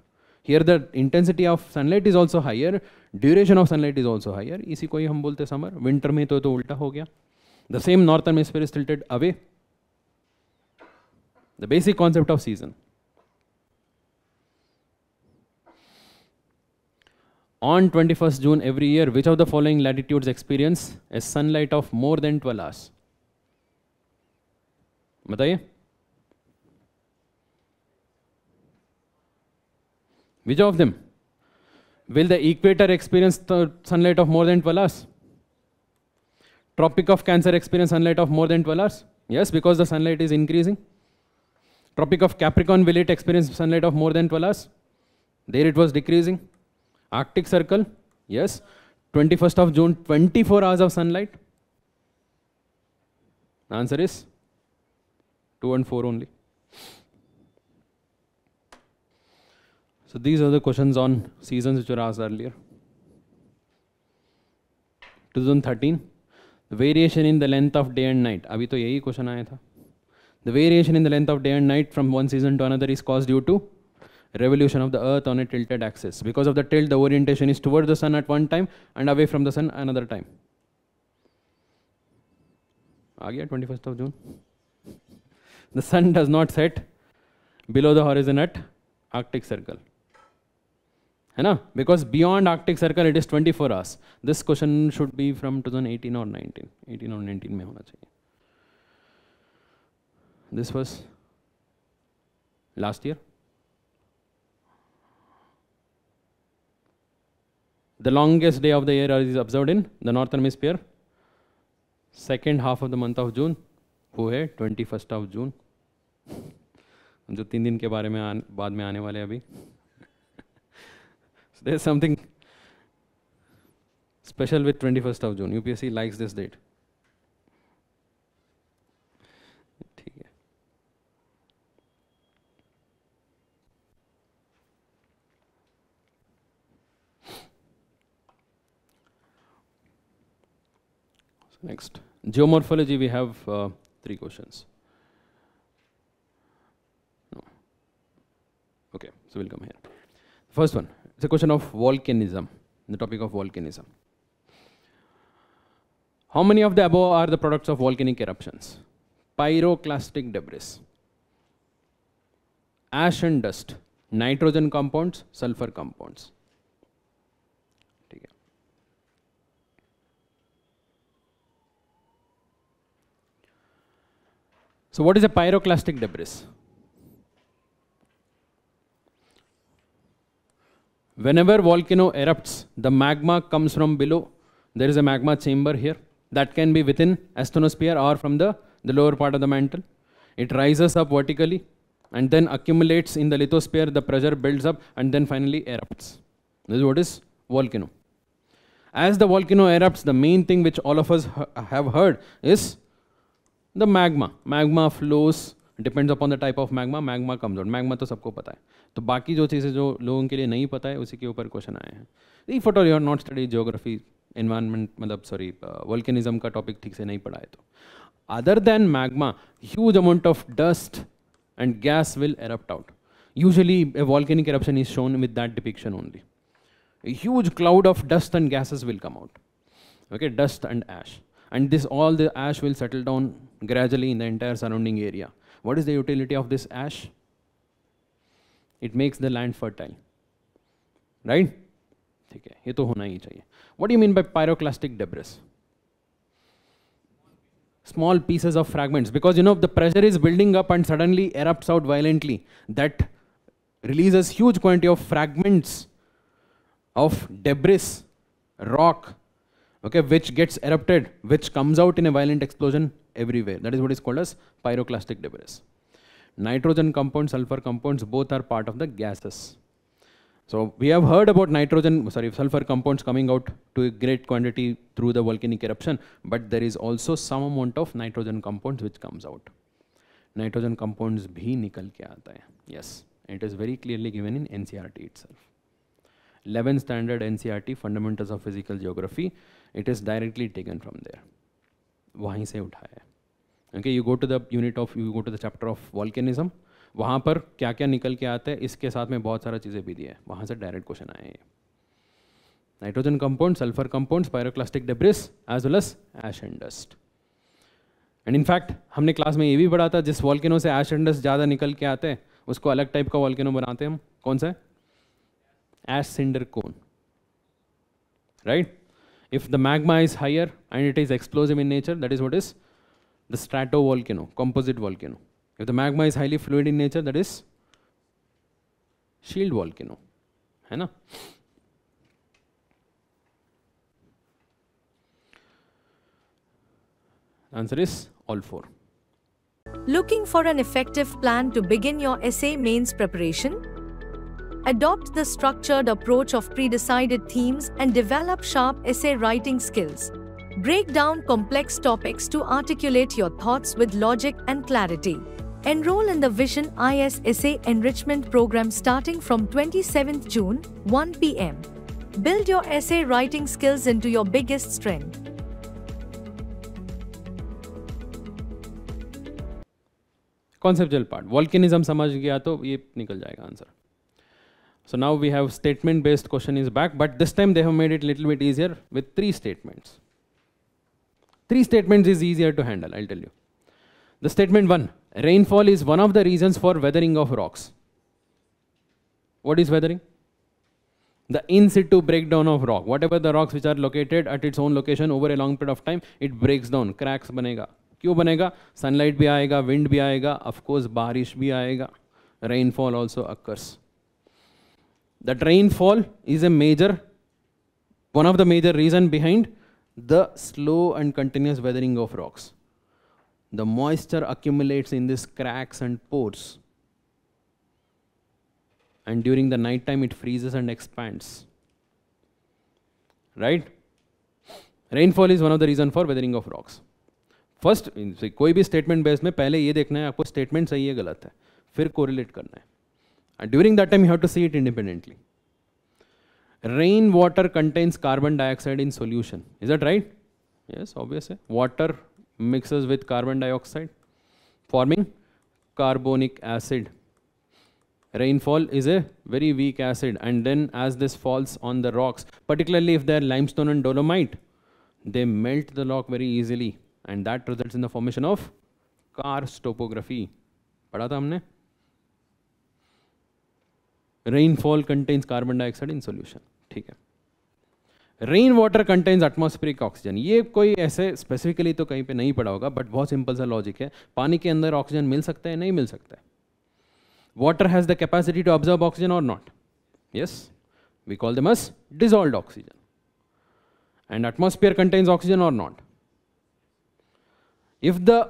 Here the intensity of sunlight is also higher, duration of sunlight is also higher. Isi को hum bolte summer. Winter mein toh toh ulta ho gaya. The same northern hemisphere is tilted away. The basic concept of season. On 21st June every year, which of the following latitudes experience a sunlight of more than 12 hours? बताइए which of them will the equator experience the sunlight of more than 12 hours Tropic of Cancer experience sunlight of more than 12 hours? Yes, because the sunlight is increasing. Tropic of Capricorn, will it experience sunlight of more than 12 hours? There it was decreasing. Arctic Circle, yes. 21st of June, 24 hours of sunlight. Answer is 2 and 4 only. So these are the questions on seasons which were asked earlier. 2013. The variation in the length of day and night अभी तो यही क्वेश्चन आया था the variation in the length of day and night from one season to another is cause due to revolution of the earth on a tilted axis because of the tilt the orientation is towards the sun at one time and away from the sun another time आ गया 21st of June the sun does not set below the horizon at arctic circle है ना because beyond arctic circle it is twenty four hours this question should be from two thousand eighteen और नाइनटीन एटीन और नाइनटीन में होना चाहिए this was last year The longest day of the year is observed in the northern hemisphere. Second half of the month of June वो है ट्वेंटी फर्स्ट ऑफ जून जो तीन दिन के बारे में आन, बाद में आने वाले अभी There's something special with 21st of June. UPSC likes this date. next geomorphology we have uh, three questions no. okay so we'll come here first one it's a question of volcanism, the topic of volcanism. How many of the above are the products of volcanic eruptions? Pyroclastic debris, ash and dust, nitrogen compounds, sulfur compounds. So what is a pyroclastic debris? Whenever volcano erupts, the magma comes from below. There is a magma chamber here that can be within asthenosphere or from the, the lower part of the mantle. It rises up vertically and then accumulates in the lithosphere, the pressure builds up and then finally erupts. This is what is volcano. As the volcano erupts, the main thing which all of us have heard is the magma. Magma flows depends upon the type of magma magma कमजोर मैग्मा तो सबको पता है तो बाकी जो चीज़ें जो लोगों के लिए नहीं पता है उसी के ऊपर क्वेश्चन आए हैं नहीं फोटो you are not study geography environment मतलब सॉरी वर्ल्केनिज्म uh, का टॉपिक ठीक से नहीं पढ़ाए तो other than magma huge amount of dust and gas will erupt out usually volcanic eruption is shown with that depiction only huge cloud of dust and gases will come out okay dust and ash and this all the ash will settle down gradually in the entire surrounding area What is the utility of this ash? It makes the land fertile. Right? What do you mean by pyroclastic debris? small pieces of fragments because you know the pressure is building up and suddenly erupts out violently that releases huge quantity of fragments of debris rock okay which gets erupted which comes out in a violent explosion everywhere. That is what is called as pyroclastic debris. Nitrogen compound, sulfur compounds, both are part of the gases. So we have heard about nitrogen, sorry, sulfur compounds coming out to a great quantity through the volcanic eruption, but there is also some amount of nitrogen compounds which comes out. Nitrogen compounds bhi nikal ke aata hai. Yes, it is very clearly given in NCRT itself. 11th standard NCRT, Fundamentals of Physical Geography, it is directly taken from there. वहीं से उठाया है okay you go to the unit of you go to the chapter of volcanism वहाँ पर क्या क्या निकल के आता है इसके साथ में बहुत सारा चीज़ें भी दी है वहाँ से डायरेक्ट क्वेश्चन आए हैं nitrogen compound sulphur compound pyroclastic debris as well as ash and dust and in fact हमने क्लास में ये भी पढ़ा था जिस वॉल्केनो से एश एंड डस्ट ज़्यादा निकल के आते हैं उसको अलग टाइप का वॉल्केनो बनाते हैं हम कौन सा है ash cinder cone right If the magma is higher and it is explosive in nature, that is what is the stratovolcano, composite volcano. If the magma is highly fluid in nature, that is shield volcano. है ना answer is all four. Looking for an effective plan to begin your essay mains preparation? Adopt the structured approach of pre-decided themes and develop sharp essay writing skills. Break down complex topics to articulate your thoughts with logic and clarity. Enroll in the Vision IS Essay Enrichment Program starting from 27th June, 1 p.m. Build your essay writing skills into your biggest strength. Conceptual part volcanism समझ गया तो ये निकल जाएगा answer so now we have statement based question is back, but this time they have made it a little bit easier with three statements. Three statements is easier to handle, I'll tell you. The statement one rainfall is one of the reasons for weathering of rocks. What is weathering? The in situ breakdown of rock. Whatever the rocks which are located at its own location over a long period of time, it breaks down, cracks banega. क्यों बनेगा सनलाइट भी आएगा विंड भी आएगा ऑफ कोर्स बारिश भी आएगा rainfall also occurs that rainfall is a major, one of the major reason behind the slow and continuous weathering of rocks. The moisture accumulates in these cracks and pores. And during the night time, it freezes and expands. Right? rainfall is one of the reason for weathering of rocks first कोई भी स्टेटमेंट बेस में पहले ये देखना है आपको स्टेटमेंट सही है गलत है फिर कोरिलेट करना है and during that time, you have to see it independently. Rainwater contains carbon dioxide in solution. Is that right? Yes, obviously. Water mixes with carbon dioxide, forming carbonic acid. Rainfall is a very weak acid, and then as this falls on the rocks, particularly if they are limestone and dolomite, they melt the rock very easily, and that results in the formation of karst topography. पढ़ा tha humne. Rainfall contains carbon dioxide in solution ठीक है rain water contains atmospheric oxygen ये कोई ऐसे स्पेसिफिकली तो कहीं पे नहीं पड़ा होगा बट बहुत सिंपल सा लॉजिक है पानी के अंदर ऑक्सीजन मिल सकता है नहीं मिल सकता है water has the capacity to observe oxygen or not yes we call the them as dissolve oxygen and atmosphere contains oxygen or not if the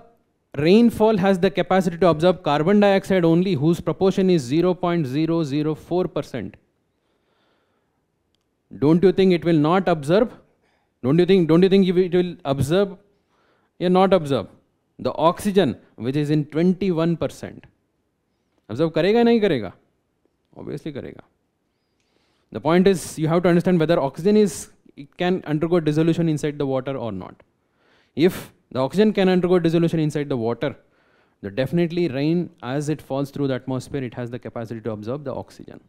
rainfall has the capacity to absorb carbon dioxide only whose proportion is 0.004%. Don't you think it will not absorb? Don't you think, don't you think it will absorb? Yeah, not absorb. The oxygen which is in 21%. Absorb karega nahi karega? Obviously karega. The point is you have to understand whether oxygen is, it can undergo dissolution inside the water or not. If The oxygen can undergo dissolution inside the water. The definitely rain as it falls through the atmosphere it has the capacity to absorb the oxygen.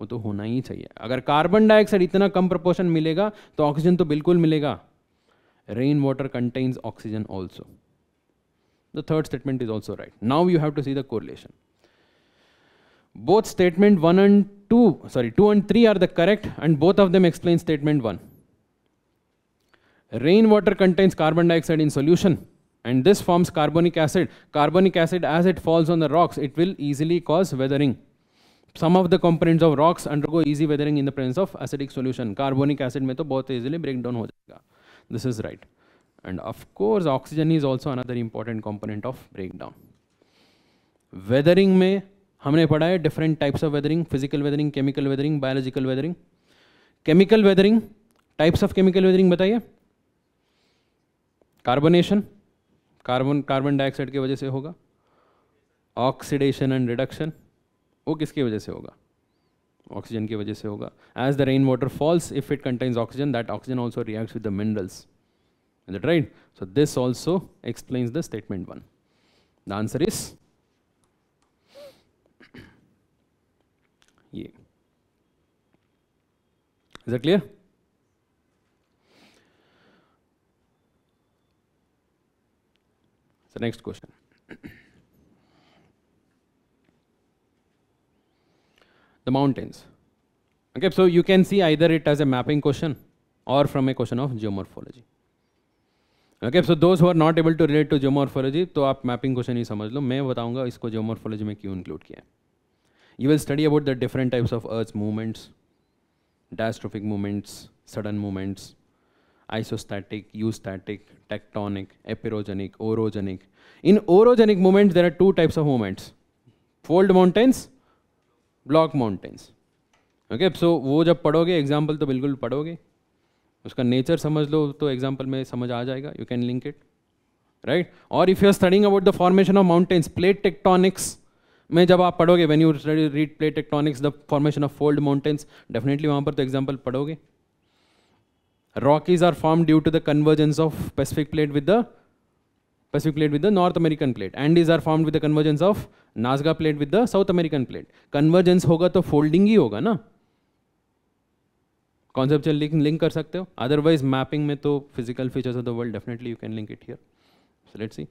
वो तो होना ही चाहिए अगर कार्बन डाइऑक्साइड इतना कम प्रपोर्शन मिलेगा तो ऑक्सीजन तो बिल्कुल मिलेगा rain water contains oxygen also the third statement is also right now you have to see the correlation both statement 1 and 2 sorry 2 and 3 are the correct and both of them explain statement 1 Rainwater contains carbon dioxide in solution and this forms carbonic acid. Carbonic acid as it falls on the rocks, it will easily cause weathering. Some of the components of rocks undergo easy weathering in the presence of acidic solution. Carbonic acid में तो बहुत easily break down हो जाएगा. This is right. And of course oxygen is also another important component of breakdown. Weathering में हमने पढ़ा है different types of weathering physical weathering chemical weathering biological weathering chemical weathering types of chemical weathering बताइए कार्बोनेशन कार्बन कार्बन डाइऑक्साइड की वजह से होगा ऑक्सीडेशन एंड रिडक्शन वो किसकी वजह से होगा ऑक्सीजन की वजह से होगा as the rain water falls if it contains oxygen that oxygen also reacts with the minerals is it right so this also explains the statement one the answer is yeah. Is So next question. the mountains. Okay, so you can see either it as a mapping question or from a question of geomorphology. Okay so those who are not able to relate to geomorphology तो आप मैपिंग क्वेश्चन ही समझ लो मैं बताऊंगा इसको जियोमॉर्फोलॉजी में क्यों इंक्लूड किया है you will study about the different types of earth movements diastrophic movements sudden movements isostatic, eustatic, tectonic, epirogenic, orogenic. In orogenic movements, there are two types of movements. Fold mountains, block mountains. Okay so वो जब पढ़ोगे एग्जाम्पल तो बिल्कुल पढ़ोगे उसका नेचर समझ लो तो एग्जाम्पल में समझ आ जाएगा you can link it right और if you are studying about the formation of mountains plate tectonics में जब आप पढ़ोगे when you study read plate tectonics the formation of fold mountains definitely वहाँ पर तो एग्जाम्पल पढ़ोगे Rockies are formed due to the convergence of Pacific plate with the Pacific plate with the North American plate. Andes are formed with the convergence of Nazca plate with the South American plate. Convergence होगा तो folding ही होगा ना कॉन्सेप्चुअल लिंक लिंक कर सकते हो अदरवाइज मैपिंग में तो physical features of the world definitely you can link it here so let's see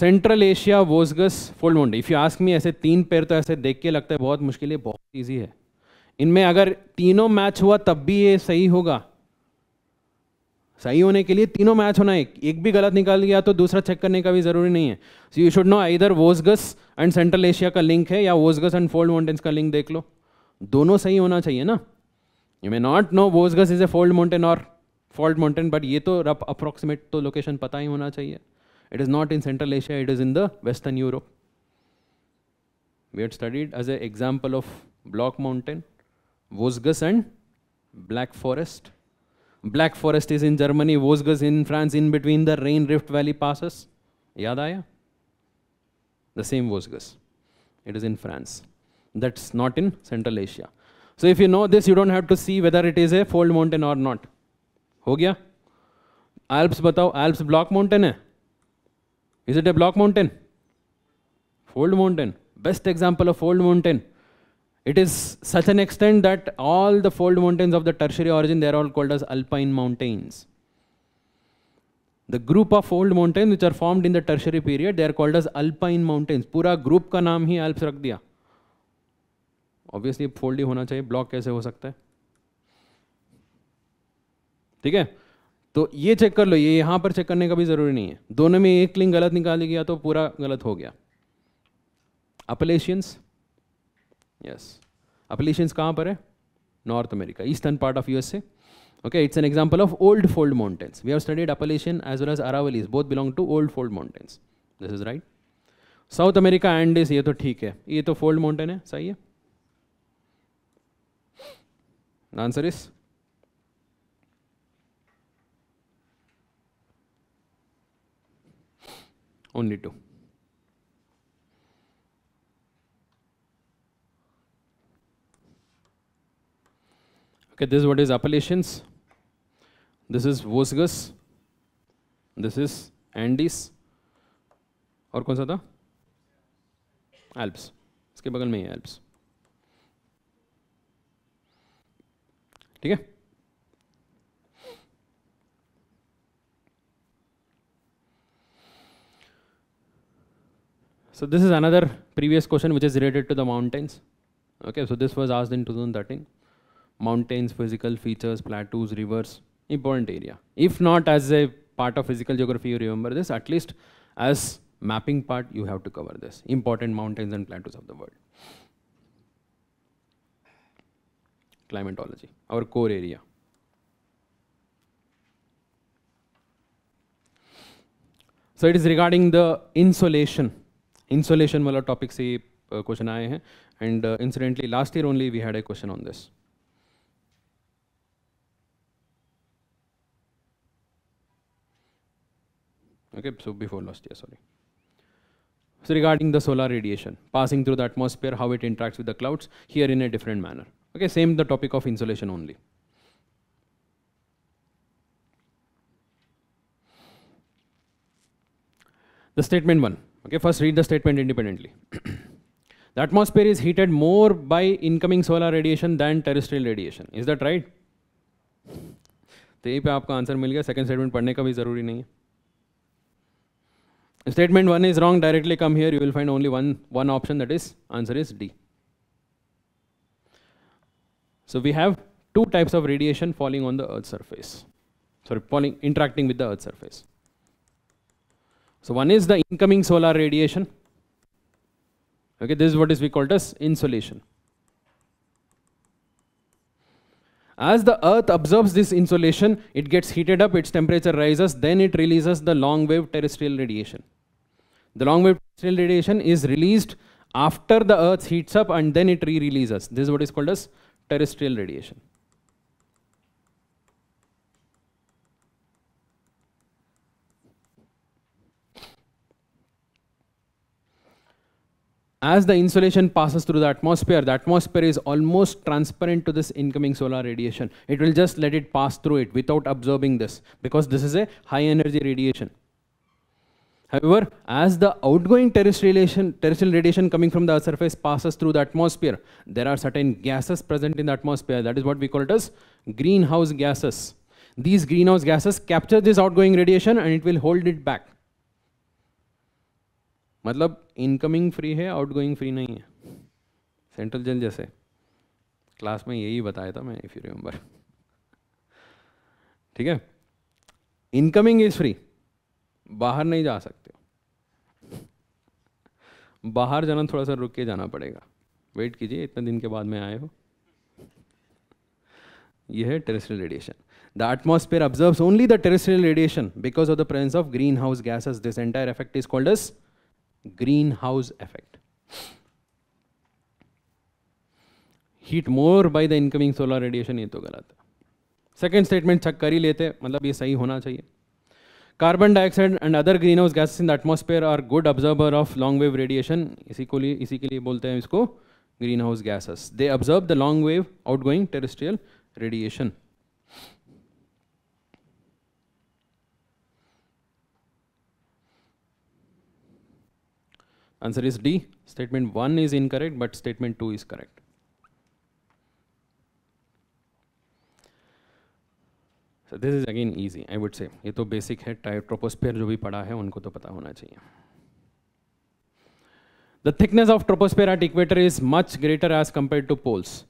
central Asia वोजगस fold mountain if you ask me ऐसे तीन पैर तो ऐसे देख के लगता है बहुत मुश्किल है बहुत इजी है इनमें अगर तीनों मैच हुआ तब भी ये सही होगा सही होने के लिए तीनों मैच होना है एक भी गलत निकाल गया तो दूसरा चेक करने का भी जरूरी नहीं है सो यू शुड नो इधर वोजगस एंड सेंट्रल एशिया का लिंक है या वोजगस एंड फोल्ड माउंटेन्स का लिंक देख लो दोनों सही होना चाहिए ना यू मे नॉट नो वोजगस इज ए फोल्ड माउंटेन और फोल्ड माउंटेन बट ये तो रफ अप्रोक्सीमेट तो लोकेशन पता ही होना चाहिए it is not in central Asia it is in the western Europe we had studied as a example of block mountain Vosges and Black Forest. Black Forest is in Germany, Vosges in France, in between the Rhine Rift Valley passes. Yadaya? The same Vosges. It is in France. That's not in Central Asia. So if you know this, you don't have to see whether it is a fold mountain or not. Ho गया Alps, batao. Alps block mountain है is it a block mountain fold mountain best example of fold It is such an extent that all the fold mountains of the tertiary origin, they are all called as alpine mountains. The group of fold mountains which are formed in the tertiary period, they are called as alpine mountains. pura group ka naam hi alps rakh diya obviously fold ही होना चाहिए ब्लॉक कैसे हो सकता है ठीक है तो ये चेक कर लो ये यहां पर चेक करने का भी ज़रूरी नहीं है दोनों में एक लिंग गलत निकाली गया तो पूरा गलत हो गया अपलेशियंस यस अपलेशंस कहाँ पर है North America eastern part of U S okay it's an example of old fold mountains we have studied Appalachian as well as Aravallis both belong to old fold mountains this is right South America Andes ये तो ठीक है ये तो फोल्ड माउंटेन है सही है answer is only two Okay, this is what is Appalachians. This is Vosges. This is Andes. Or कौन सा था एल्प्स इसके बगल में ही एल्प्स ठीक So this is another previous question which is related to the mountains. Okay, so this was asked in 2013 mountains, physical features, plateaus, rivers, important area. If not as a part of physical geography, you remember this, at least as mapping part, you have to cover this, important mountains and plateaus of the world. Climatology, our core area. So it is regarding the insulation. Insolation insolation topic, topic uh, question question आए and and incidentally last year only we had a question on Okay, so before last year, sorry. So regarding the solar radiation, passing through the atmosphere, how it interacts with the clouds, here in a different manner. Okay, same the topic of insulation only. The statement one. Okay, first read the statement independently. the atmosphere is heated more by incoming solar radiation than terrestrial radiation. Is that right? तो यहीं पे आपका आंसर मिल गया सेकंड स्टेटमेंट पढ़ने का भी ज़रूरी नहीं है statement 1 is wrong, directly come here, you will find only one, one option that is answer is D. So we have two types of radiation falling on the Earth surface. Sorry, falling, interacting with the Earth surface. So one is the incoming solar radiation. Okay, this is what is we called as insolation. As the Earth absorbs this insulation, it gets heated up, its temperature rises, then it releases the long wave terrestrial radiation. The long wave terrestrial radiation is released after the Earth heats up and then it re-releases. This is what is called as terrestrial radiation. As the insulation passes through the atmosphere, the atmosphere is almost transparent to this incoming solar radiation. It will just let it pass through it without absorbing this because this is a high energy radiation. However, as the outgoing terrestrial radiation, terrestrial radiation coming from the Earth's surface passes through the atmosphere, there are certain gases present in the atmosphere. That is what we call it as greenhouse gases. These greenhouse gases capture this outgoing radiation and it will hold it back. मतलब इनकमिंग फ्री है आउटगोइंग फ्री नहीं है सेंट्रल जेल जैसे क्लास में यही बताया था मैं इफ़ यू रिमेंबर ठीक है इनकमिंग इज़ फ्री बाहर नहीं जा सकते बाहर जाना थोड़ा सा रुक के जाना पड़ेगा वेट कीजिए इतने दिन के बाद में आए हो यह है terrestrial radiation atmosphere observe only the terrestrial radiation because of the presence of green house gases. This entire effect is called as house effect heat more by the incoming solar radiation ये तो गलत है सेकेंड स्टेटमेंट चेक कर ही लेते मतलब ये सही होना चाहिए carbon dioxide and other green house gases in the atmosphere are good observer of long wave radiation इसी को लिए इसी के लिए बोलते हैं इसको green house gases they observe the long wave outgoing terrestrial radiation answer is D statement one is incorrect but statement two is correct this is again easy I would say ये तो बेसिक है टाइप ट्रोपोस्फियर जो भी पढ़ा है उनको तो पता होना चाहिए the thickness of troposphere at equator is much greater as compare to poles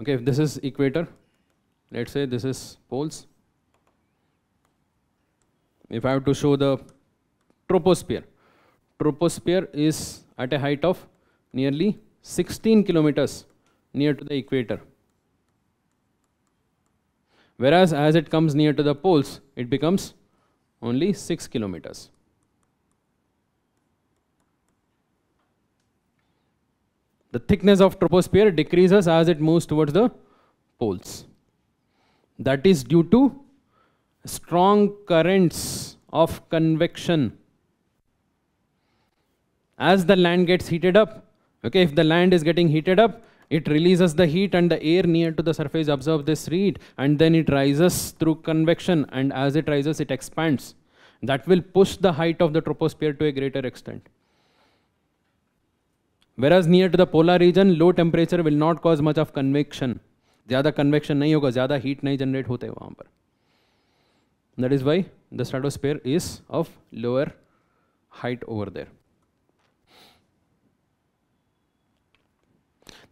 okay this is equator let say this is poles if I have to show the troposphere, troposphere is at a height of nearly 16 kilometers near to the equator. Whereas as it comes near to the poles, it becomes only 6 kilometers. The thickness of troposphere decreases as it moves towards the poles. That is due to strong currents of convection as the land gets heated up okay if the land is getting heated up it releases the heat and the air near to the surface absorbs this heat and then it rises through convection and as it rises it expands that will push the height of the troposphere to a greater extent whereas near to the polar region low temperature will not cause much of convection zyada convection nahi hoga zyada heat nahi generate hote wahan par That is why the stratosphere is of lower height over there.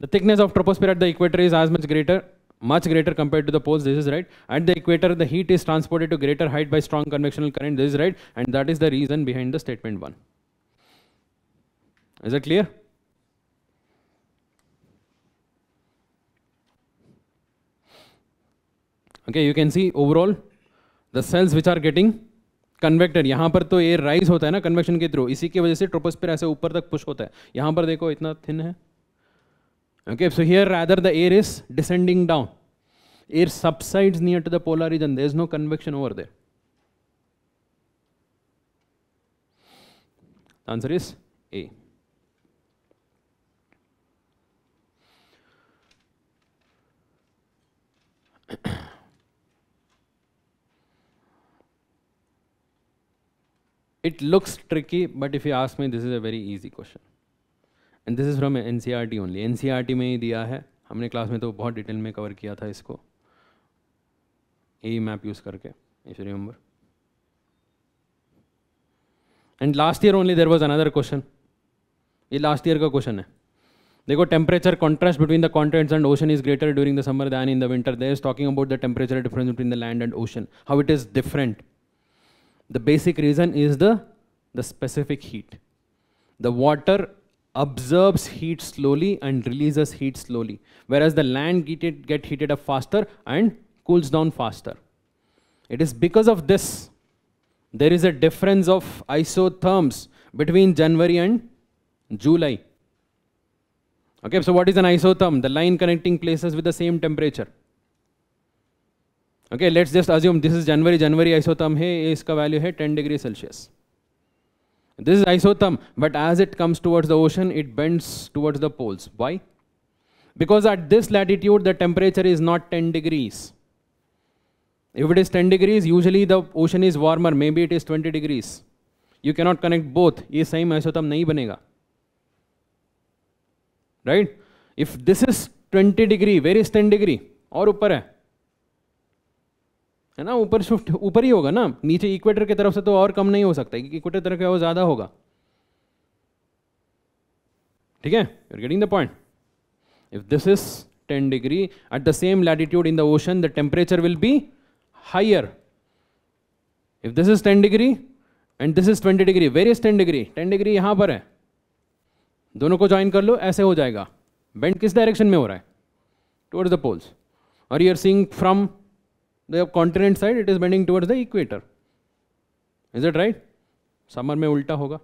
The thickness of troposphere at the equator is as much greater, much greater compared to the poles. This is right. At the equator, the heat is transported to greater height by strong convectional current. This is right. And that is the reason behind the statement 1. Is that clear? Okay, you can see overall the cells which are getting convected यहाँ पर तो एयर राइज होता है ना कन्वेक्शन के थ्रू इसी की वजह से ट्रोपोस्फीयर ऐसे ऊपर तक पुश होता है यहाँ पर देखो इतना थिन है okay so here rather the air is descending down air subsides near to the polar region there is no convection over there answer is A it looks tricky but if you ask me, this is a very easy question and this is from N C R T only N C R T में ही दिया है हमने क्लास में तो बहुत डिटेल में कवर किया था इसको ए मैप यूज़ करके if remember and last year only there was another question ये लास्ट ईयर का क्वेश्चन है देखो temperature contrast between the continents and ocean is greater during the summer than in the winter they is talking about the temperature difference between the land and ocean how it is different The basic reason is the, the specific heat. The water absorbs heat slowly and releases heat slowly, whereas the land get, it, get heated up faster and cools down faster. It is because of this, there is a difference of isotherms between January and July. Okay, so what is an isotherm? The line connecting places with the same temperature. Okay let's just assume this is January January isotherm है इसका वैल्यू है ten degree Celsius this is isotherm but as it comes towards the ocean it bends towards the poles why because at this latitude the temperature is not ten degrees if it is ten degrees usually the ocean is warmer may be it is twenty degrees you cannot connect both ये सेम आइसोतम नहीं बनेगा right if this is twenty degree very is ten degree और ऊपर है है ना ऊपर शिफ्ट ऊपर ही होगा ना नीचे इक्वेटर की तरफ से तो और कम नहीं हो सकता इक्वेटर तरफ का वो ज़्यादा होगा ठीक है you are getting the point if this is 10 degree at the same latitude in the ocean the temperature will be higher if this is 10 degree and this is 20 degree where is 10 degree 10 degree यहां पर है दोनों को ज्वाइन कर लो ऐसे हो जाएगा बेंड किस डायरेक्शन में हो रहा है टुवर्ड्स द पोल्स और you are seeing from the continent side it is bending towards the equator is it right summer mein ulta hoga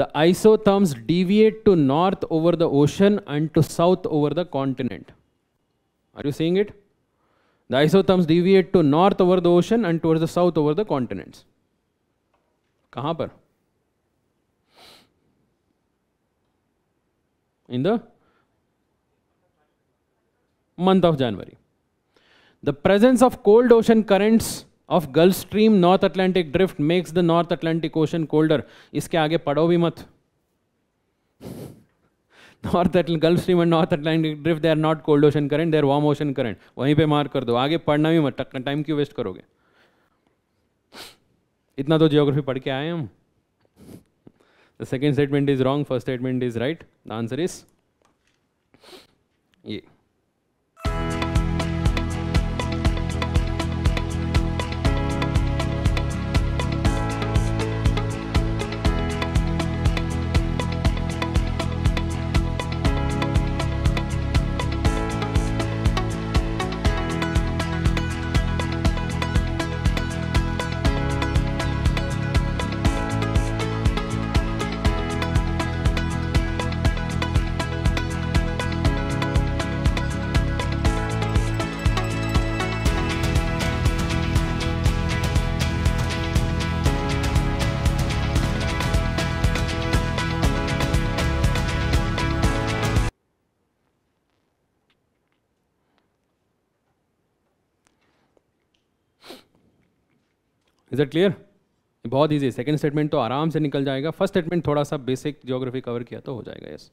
The isotherms deviate to north over the ocean and to south over the continent. Are you seeing it? The isotherms deviate to north over the ocean and towards the south over the continents. kahan par in the month of January. The presence of cold ocean currents of Gulf Stream North Atlantic drift makes the North Atlantic Ocean colder. iske इसके आगे पढ़ो भी मत north Gulf Stream and North Atlantic drift they are not cold ocean current they are warm ocean current वहीं पे मार कर दो आगे पढ़ना भी मत time kyu waste karoge itna to geography padh ke aaye hum The second statement is wrong, first statement is right. The answer is A. Is it clear बहुत ईजी सेकंड स्टेटमेंट तो आराम से निकल जाएगा फर्स्ट स्टेटमेंट थोड़ा सा बेसिक जियोग्राफी कवर किया तो हो जाएगा यस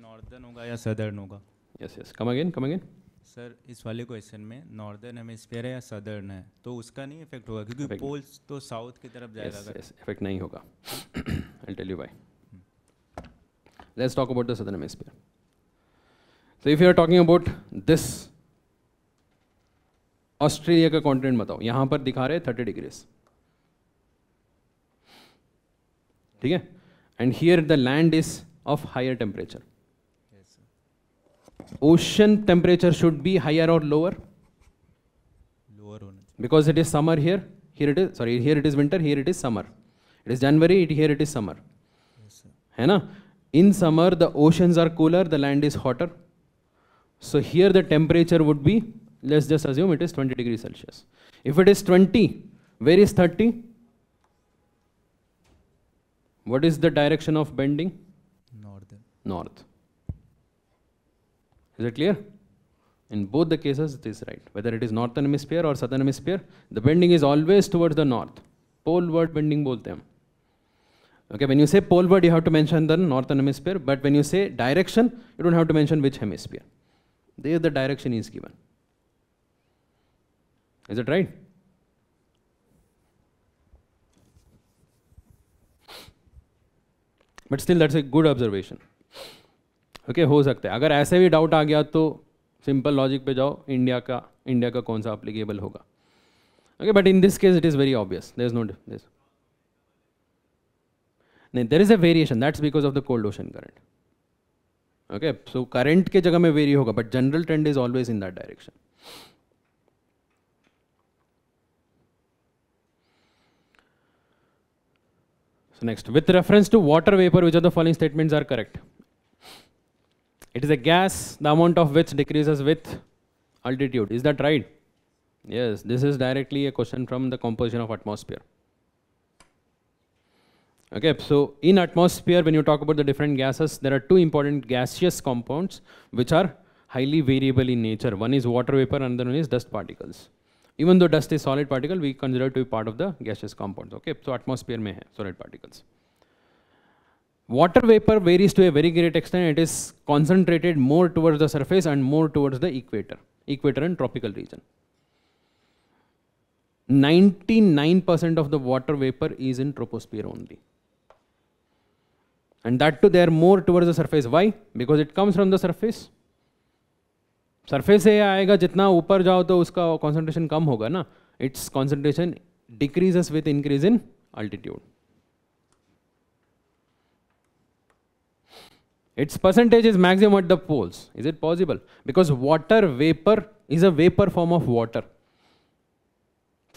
नॉर्दर्न होगा या सदर्न होगा yes yes come again come again sir इस वाले क्वेश्चन में नॉर्दर्न हेमिस्फीयर है या सदर्न है तो उसका नहीं इफेक्ट होगा क्योंकि पोल्स तो साउथ की तरफ जाएगा इफेक्ट नहीं होगा I tell you why let's talk about the southern hemisphere so if you are talking about this Australia का कॉन्टिनेंट बताओ यहां पर दिखा रहे थर्टी डिग्रीज ठीक है and here the land is of higher temperature ocean temperature should be higher और lower lower because it is summer here here it is sorry here it is winter here it is summer it is January it here it is summer है ना in summer the oceans are cooler the land is hotter so here the temperature would be Let's just assume it is 20 degrees Celsius. If it is 20, where is 30? What is the direction of bending? North. North. Is it clear? In both the cases, it is right. Whether it is northern hemisphere or southern hemisphere, the bending is always towards the north. Poleward bending both them. Okay, when you say poleward, you have to mention the northern hemisphere, but when you say direction, you don't have to mention which hemisphere. There the direction is given. Is it right? But still that's a good observation okay हो सकता है अगर ऐसे भी डाउट आ गया तो सिंपल लॉजिक पे जाओ इंडिया का इंडिया का कौन सा अप्लीकेबल होगा okay but in this case it is very obvious there is no this नहीं there is a variation that's because of the cold ocean current okay so current के जगह में वेरी होगा but general trend is always in that direction So next, with reference to water vapor, which of the following statements are correct? It is a gas, the amount of which decreases with altitude. Is that right? Yes, this is directly a question from the composition of atmosphere. Okay, so in atmosphere, when you talk about the different gases, there are two important gaseous compounds which are highly variable in nature. One is water vapor, another one is dust particles even though dust is solid particle we consider it to be part of the gaseous compounds okay so atmosphere may hai solid particles water vapor varies to a very great extent it is concentrated more towards the surface and more towards the equator equator and tropical region 99% of the water vapor is in troposphere only and that too they are more towards the surface why because it comes from the surface surface से आएगा जितना ऊपर जाओ तो उसका कॉन्सेंट्रेशन कम होगा ना it's concentration decreases with increase in altitude it's percentage is maximum at the poles is it possible because water vapour is a vapour form of water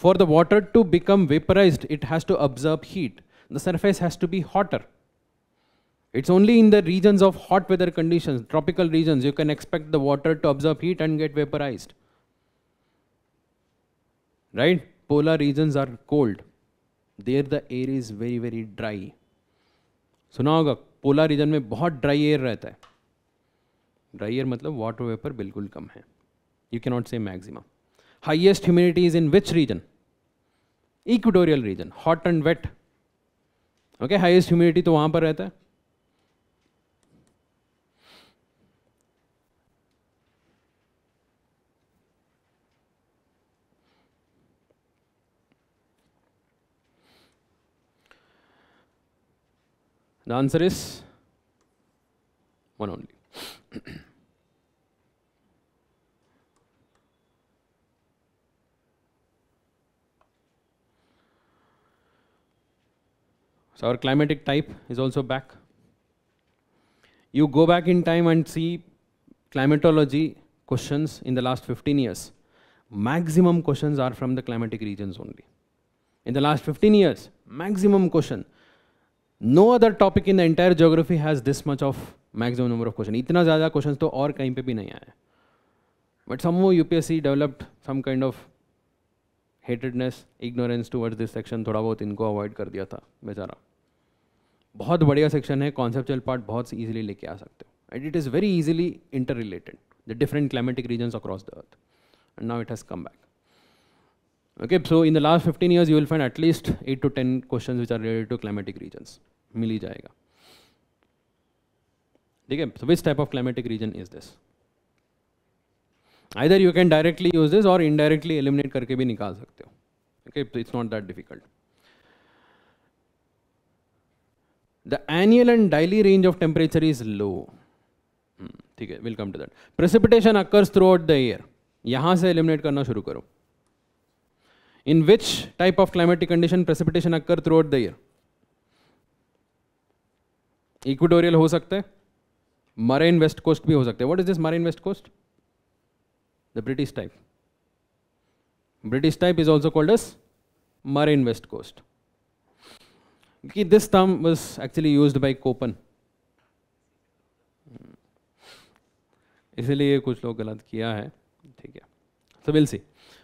for the water to become vaporise it has to absorb heat the surface has to be hotter It's only in the regions of hot weather conditions, tropical regions, you can expect the water to absorb heat and get vaporized. Right? Polar regions are cold. There the air is very very dry. सुना होगा पोलर रीजन में बहुत ड्राई एयर रहता है ड्राई एयर मतलब वाटर वेपर बिल्कुल कम है you can not say maximum highest humidity is in which region equatorial region hot and wet okay highest humidity तो वहाँ पर रहता है The answer is one only. so our climatic type is also back. You go back in time and see climatology questions in the last 15 years. Maximum questions are from the climatic regions only. In the last 15 years, maximum question no other topic in the entire geography has this much of maximum number of question इतना ज़्यादा क्वेश्चन तो और कहीं पे भी नहीं आया but some U P S C developed some kind of hatedness ignorance towards this section थोड़ा बहुत इनको अवॉइड कर दिया था बेचारा बहुत बढ़िया सेक्शन है कॉन्सेप्चुअल पार्ट बहुत ईजिली लेके आ सकते हो and it is very easily interrelated the different climatic regions across the earth and now it has come back Okay, so in the last 15 years, you will find at least 8 to 10 questions which are related to climatic regions. मिल ही जाएगा ठीक है so which type of climatic region is this either you can directly use this or indirectly eliminate karke bhi nikal sakte ho. okay so it's not that difficult the annual and daily range of temperature is low ठीक है we'll come to that precipitation occurs throughout the year यहाँ से eliminate करना शुरू करो in which type of climatic condition precipitation occur throughout the year equatorial हो सकते मरेन वेस्ट कोस्ट भी हो सकते हैं is this marine west coast the British type British type is also called as marine west coast क्योंकि this term was actually use by Koppen इसलिए कुछ लोग गलत किया है ठीक है सो विल सी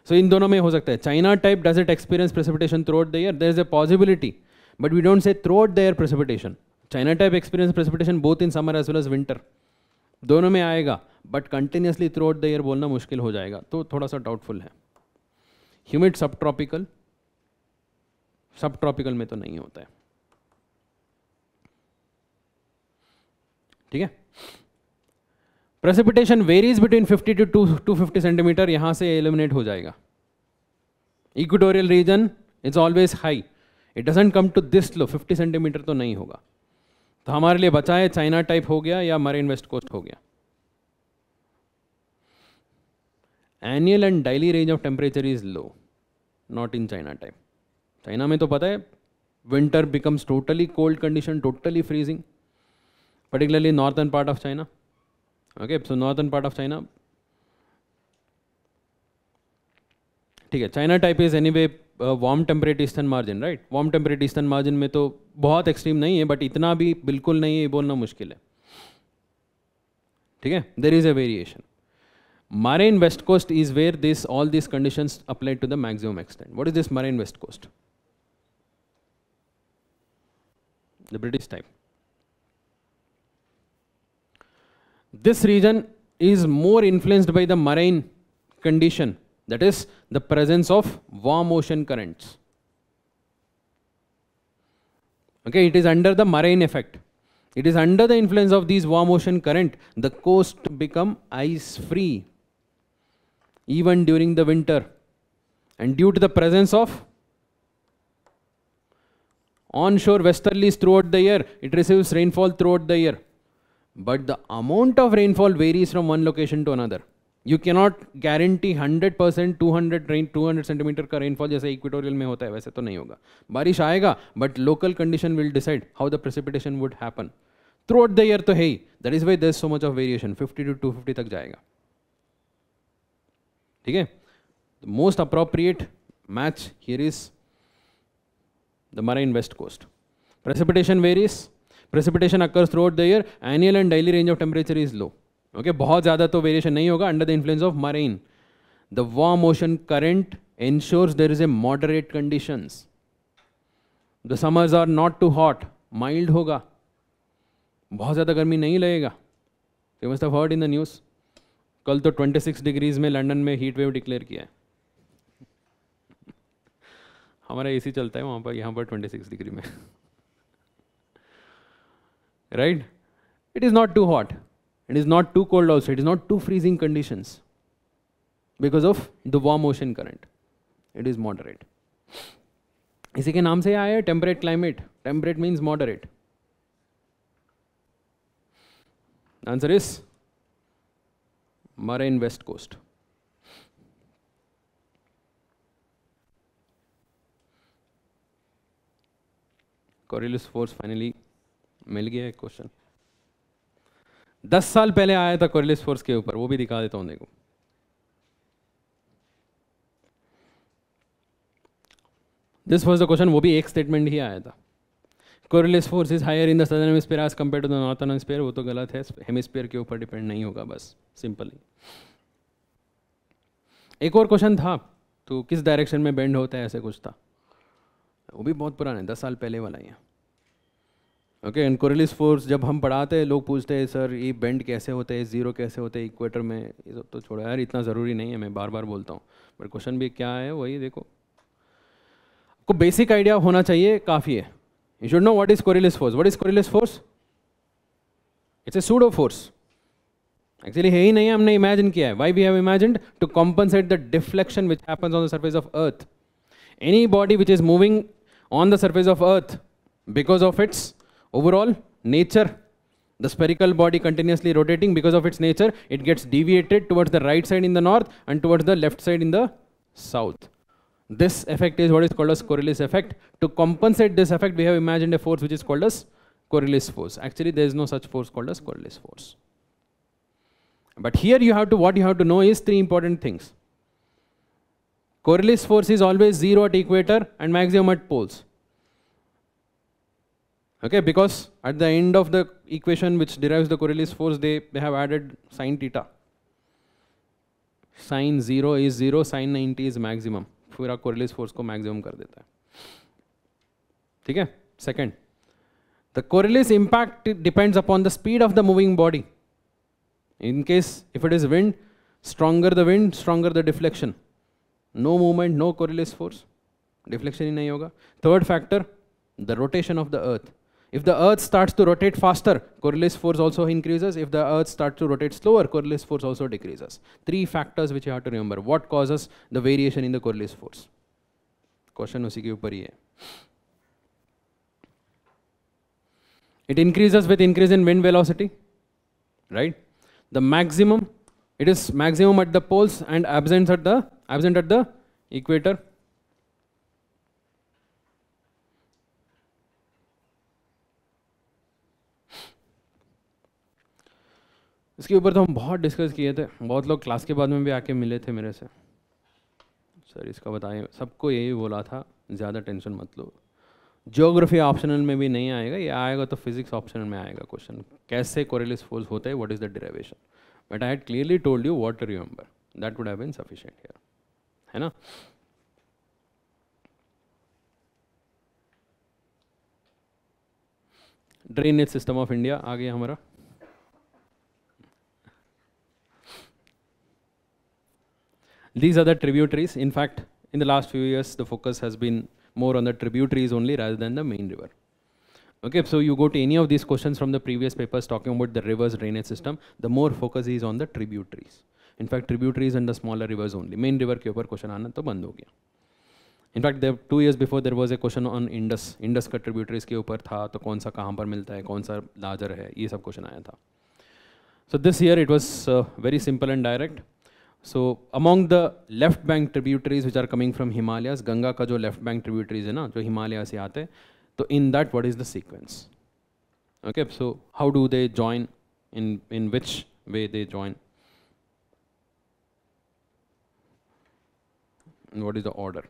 सो इन दोनों में हो सकता है China type does it experience precipitation throughout the year there is a possibility but we don't say throughout the year precipitation China type experience precipitation both in summer as well as winter दोनों में आएगा but continuously throughout the year बोलना मुश्किल हो जाएगा तो थोड़ा सा डाउटफुल है ह्यूमिड सब ट्रॉपिकल सब ट्रॉपिकल में तो नहीं होता है ठीक है precipitation varies between 50 to two two fifty centimetre यहाँ से एलिमिनेट हो जाएगा equatorial region it's always high it doesn't come to this low 50 centimetre तो नहीं होगा तो हमारे लिए बचाए चाइना टाइप हो गया या मरीन वेस्ट कोस्ट हो गया annual and daily range of temperature is low not in China type China में तो पता है winter becomes totally cold condition totally freezing particularly northern part of China okay so northern part of China ठीक है China type is anyway warm temperate eastern margin right warm temperate eastern margin में तो बहुत एक्सट्रीम नहीं है बट इतना भी बिल्कुल नहीं है बोलना मुश्किल है ठीक है there is a variation Marine West Coast is where this all these conditions apply to the maximum extent. What is this Marine West Coast? The British type. this region is more influenced by the marine condition, that is, the presence of warm ocean currents. Okay, it is under the marine effect. It is under the influence of these warm ocean current, the coast become ice-free even during the winter. And due to the presence of onshore westerlies throughout the year, it receives rainfall throughout the year. but the amount of rainfall varies from one location to another you cannot guarantee 100 percent two hundred rain two hundred centimetre का रेनफॉल जैसे इक्वेटोरियल में होता है वैसे तो नहीं होगा बारिश आएगा but local condition will decide how the precipitation would happen throughout the year तो है ही that is why there so much of variation 50 to 250 तक जाएगा ठीक है most appropriate match here is the marine west coast precipitation varies precipitation occurs throughout the year annual and daily range of temperature is low okay बहुत ज़्यादा तो वेरिएशन नहीं होगा under the influence of marine the warm ocean current ensures there is a moderate condition the summers are not too hot mild होगा बहुत ज़्यादा गर्मी नहीं लगेगा must have heard in the news कल तो 26 डिग्रीज में लंदन में हीट वेव डिक्लेयर किया है हमारा एसी चलता है वहां पर यहाँ पर 26 डिग्री में right? It is not too hot. It is not too cold also. It is not too freezing conditions because of the warm ocean current. It is moderate. इसी के नाम से आया है temperate climate temperate means moderate answer is marine west coast Coriolis force finally मिल गया एक क्वेश्चन दस साल पहले आया था कोरलिस फोर्स के ऊपर वो भी दिखा देता हूं देखो दिस वॉज द क्वेश्चन वो भी एक स्टेटमेंट ही आया था Coriolis force is higher in the southern edge compare to the northern hemisphere वो तो गलत है हेमिस्फेयर के ऊपर डिपेंड नहीं होगा बस सिंपली एक और क्वेश्चन था तो किस डायरेक्शन में बेंड होता है ऐसे कुछ था वो भी बहुत पुराना है दस साल पहले वाला ही है ओके इनकोरलिस फोर्स जब हम पढ़ाते हैं लोग पूछते हैं सर ये बेंड कैसे होते हैं ज़ीरो कैसे होते हैं इक्वेटर में ये सब तो छोड़ो यार इतना ज़रूरी नहीं है मैं बार बार बोलता हूँ बट क्वेश्चन भी क्या है वही देखो आपको बेसिक आइडिया होना चाहिए काफ़ी है you should know what is Coriolis force what is Coriolis force it's a pseudo force actually है ही नहीं हमने इमेजिन किया है why we have imagine to compensate the deflection which happens on the surface of earth any body which is moving on the surface of earth because of its Overall, nature, the spherical body continuously rotating because of its nature, it gets deviated towards the right side in the north and towards the left side in the south. This effect is what is called as Coriolis effect. To compensate this effect, we have imagined a force which is called as Coriolis force. Actually, there is no such force called as Coriolis force. But here you have to, what you have to know is three important things. Coriolis force is always zero at equator and maximum at poles. Okay, because at the end of the equation which derives the Coriolis force, they, they have added sine theta. Sine 0 is 0, Sine 90 is maximum. Fura Coriolis force ko maximum kar deta Second, the Coriolis impact depends upon the speed of the moving body. In case, if it is wind, stronger the wind, stronger the deflection. No movement, no Coriolis force. Deflection in yoga. Third factor, the rotation of the earth. If the earth starts to rotate faster, Coriolis force also increases. If the earth starts to rotate slower, Coriolis force also decreases. Three factors which you have to remember. What causes the variation in the Coriolis force? Question उसी It increases with increase in wind velocity, right? The maximum, it is maximum at the poles and absent at the absent at the equator. इसके ऊपर तो हम बहुत डिस्कस किए थे बहुत लोग क्लास के बाद में भी आके मिले थे मेरे से सर इसका बताइए सबको यही बोला था ज़्यादा टेंशन मत लो जोग्राफी ऑप्शनल में भी नहीं आएगा ये आएगा तो फिजिक्स ऑप्शनल में आएगा क्वेश्चन कैसे कोरेलिस फोर्स होते हैं what is the derivation but I had clearly told you what to remember that would have been sufficient here है ना ड्रेनेज सिस्टम ऑफ इंडिया आ गया हमारा These are the tributaries. In fact, in the last few years, the focus has been more on the tributaries only rather than the main river. Okay, so you go to any of these questions from the previous papers talking about the rivers drainage system, the more focus is on the tributaries. In fact, tributaries and the smaller rivers only. Main river ke upar question aana to band ho gaya In fact, there, two years before there was a question on Indus. Indus ka tributaries ke upar tha to kaun sa kahan par milta hai kaun sa larger hai ye sab question aaya tha So this year it was uh, very simple and direct. So among the left bank tributaries which are coming from Himalayas, Ganga ka jo left bank tributaries hai na, jo Himalaya se aate to so in that what is the sequence? Okay, so how do they join? In, in which way they join? And what is the order?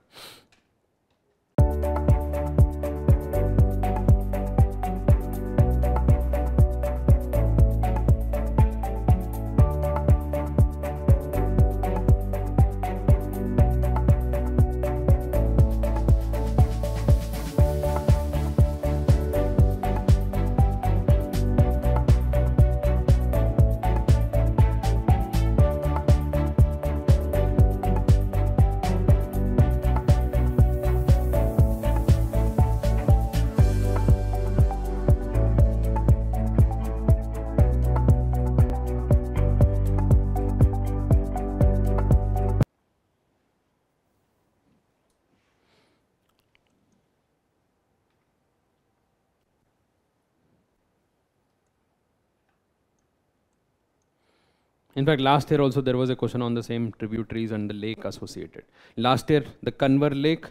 In fact, last year also there was a question on the same tributaries and the lake associated. Last year, the Kanwar Lake,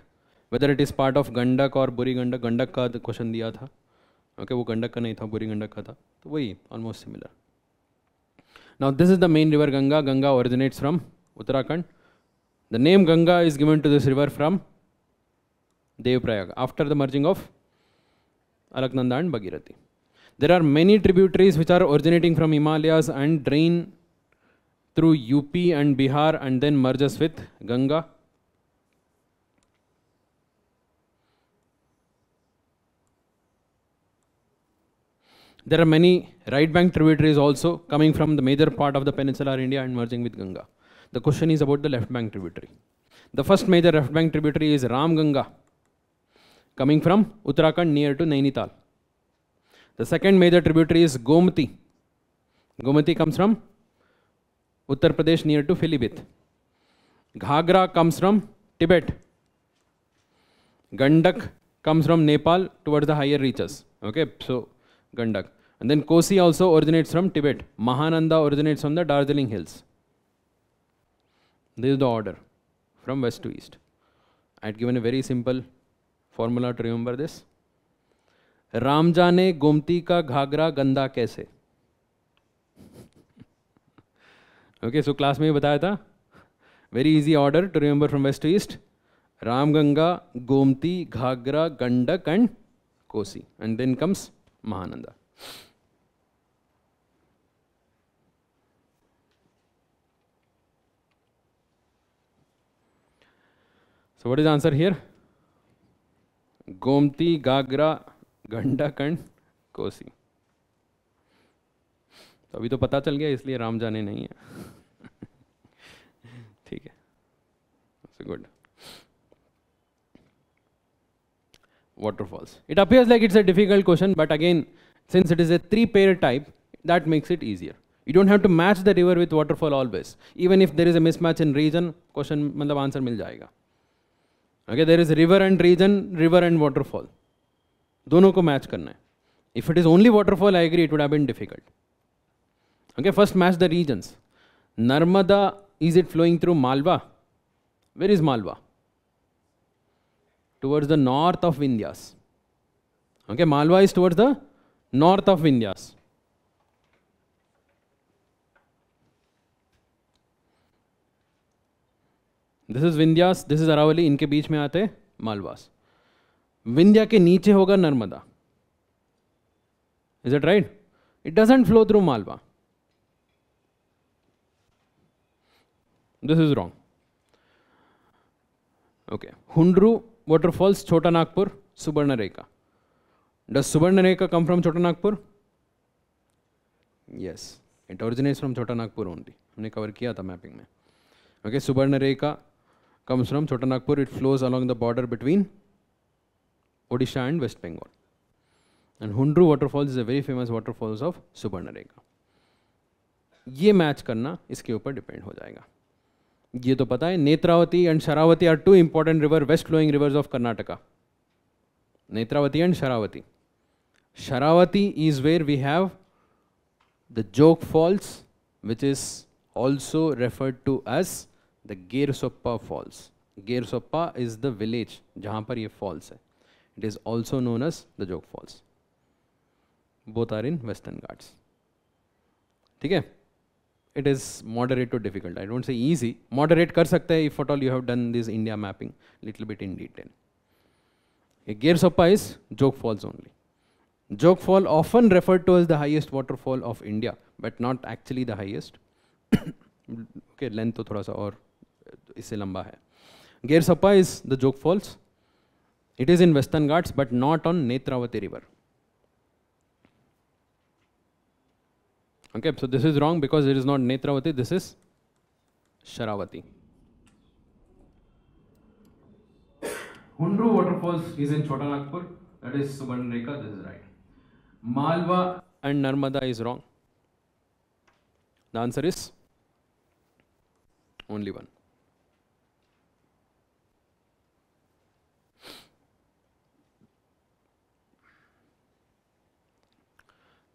whether it is part of Gandak or Buri Gandak, Gandak ka the question diya tha. okay, वो गंडक का नहीं था बुरी गंडक का था तो वही almost similar now this is the main river Ganga. Ganga originates from Uttarakhand the name Ganga is given to this river from Devprayag after the merging of Alaknanda and Bhagirathi there are many tributaries which are originating from himalayas and drain through UP and Bihar and then merges with Ganga. There are many right bank tributaries also coming from the major part of the peninsular India and merging with Ganga. The question is about the left bank tributary. The first major left bank tributary is Ram Ganga, coming from Uttarakhand near to Nainital. The second major tributary is Gomti. Gomti comes from Uttar Pradesh near to Pilibhit Ghaghara comes from Tibet Gandak comes from Nepal towards the higher reaches okay so Gandak and then Kosi also originates from Tibet Mahananda originates from the Darjeeling hills this is the order from west to east I had given a very simple formula to remember this रामजाने गोमती का घाघरा गंदा कैसे ओके सो क्लास में भी बताया था very easy order to remember from west to east Ramganga Gomti Ghaghara Gandak and Kosi and then comes Mahananda so what is answer here Gomti Ghaghara Gandak and Kosi तो अभी तो पता चल गया इसलिए राम जाने नहीं है ठीक है good waterfalls. It appears like it's a difficult question, but again, since it is a three-pair type, that makes it easier. You don't have to match the river with waterfall always. Even if there is a mismatch in region, question मतलब answer मिल जाएगा. Okay, there is river and region, river and waterfall. दोनों को match करना है. If it is only waterfall, I agree it would have been difficult. Okay, first match the regions. Narmada, is it flowing through Malwa? Where is Malwa? Towards the north of Vindhyas. Okay, Malwa is towards the north of Vindhyas. This is Vindhyas this is Aravalli इनके बीच में आते मालवास विंध्या के नीचे होगा Narmada is it right it doesn't flow through Malwa this is wrong okay Hundru waterfalls Chota Nagpur Subarnarekha. Does Subarnarekha come from Chota Nagpur yes it originates from Chota Nagpur only हमने कवर किया था मैपिंग में okay Subarnarekha comes from Chota Nagpur it flows along the border between Odisha and West Bengal and Hundru waterfalls is a very famous waterfalls of Subarnarekha ये मैच करना इसके ऊपर डिपेंड हो जाएगा ये तो पता है Netravati and Sharavati are two important river west flowing rivers of Karnataka Netravati and Sharavati Sharavati is where we have the Jog falls which is also referred to as the Gersoppa falls Gersoppa is the village जहां पर यह फॉल्स है it is also known as the Jog falls both are in Western Ghats ठीक है it is moderate to difficult. I don't say easy. Moderate kar sakta if at all you have done this India mapping little bit in detail. A gear Sappa is joke falls only. Joke fall often referred to as the highest waterfall of India, but not actually the highest. okay, length to thoda sa aur uh, isse lamba hai. Gear is the joke falls. It is in Western Ghats, but not on Netravati river. Okay, so this is wrong because it is not Netravati, this is Sharavati. Hundru waterfalls is in Chota Nagpur, that is Subarnrekha, this is right. Malwa and Narmada is wrong. The answer is only one.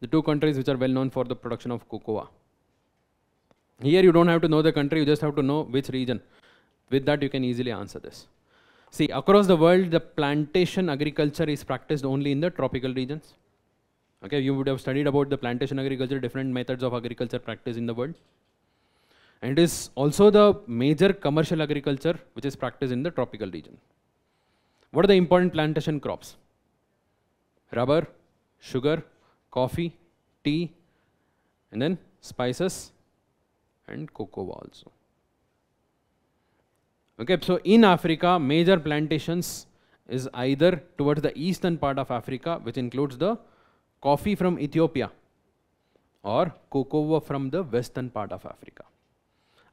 the two countries which are well known for the production of cocoa. Here you don't have to know the country, you just have to know which region. With that you can easily answer this. See, across the world, the plantation agriculture is practiced only in the tropical regions. Okay, you would have studied about the plantation agriculture, different methods of agriculture practice in the world. And it is also the major commercial agriculture which is practiced in the tropical region. What are the important plantation crops? Rubber, sugar, coffee, tea, and then spices and cocoa also. Okay, so in Africa, major plantations is either towards the eastern part of Africa, which includes the coffee from Ethiopia or cocoa from the western part of Africa.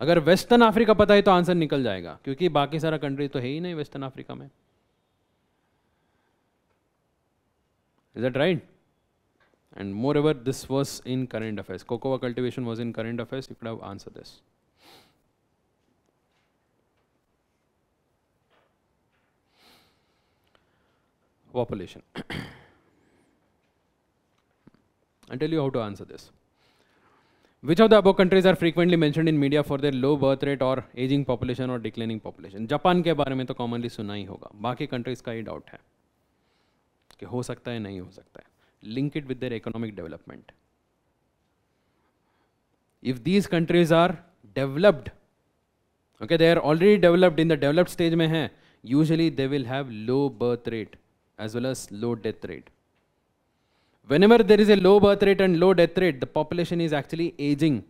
अगर वेस्टर्न अफ्रीका पता है तो आंसर निकल जाएगा क्योंकि बाकी सारा कंट्री तो है ही नहीं वेस्टर्न अफ्रीका में is that right And moreover, this was in current affairs. Cocoa cultivation was in current affairs. You could have answered this. Population. I'll tell you how to answer this. Which of the above countries are frequently mentioned in media for their low birth rate or aging population or declining population? japan ke bare mein to commonly suna hi hoga baaki countries ka hi doubt hai ki ho sakta hai nahi ho sakta hai link it with their economic development. If these countries are developed, okay, they are already developed in the developed stage mein hai, usually they will have low birth rate as well as low death rate. Whenever there is a low birth rate and low death rate, the population is actually aging.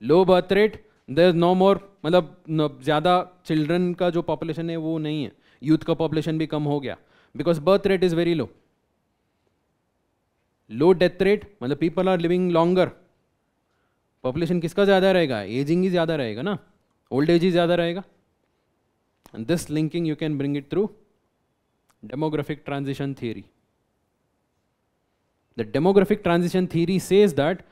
Low birth rate, there is no more मतलब ज़्यादा children का जो population है वो नहीं है youth का population भी कम हो गया because birth rate is very low. Low death rate मतलब people are living longer population किसका ज़्यादा रहेगा एजिंग ही ज़्यादा रहेगा ना ओल्ड एज ही ज़्यादा रहेगा this linking you can bring it through demographic transition theory the demographic transition theory says that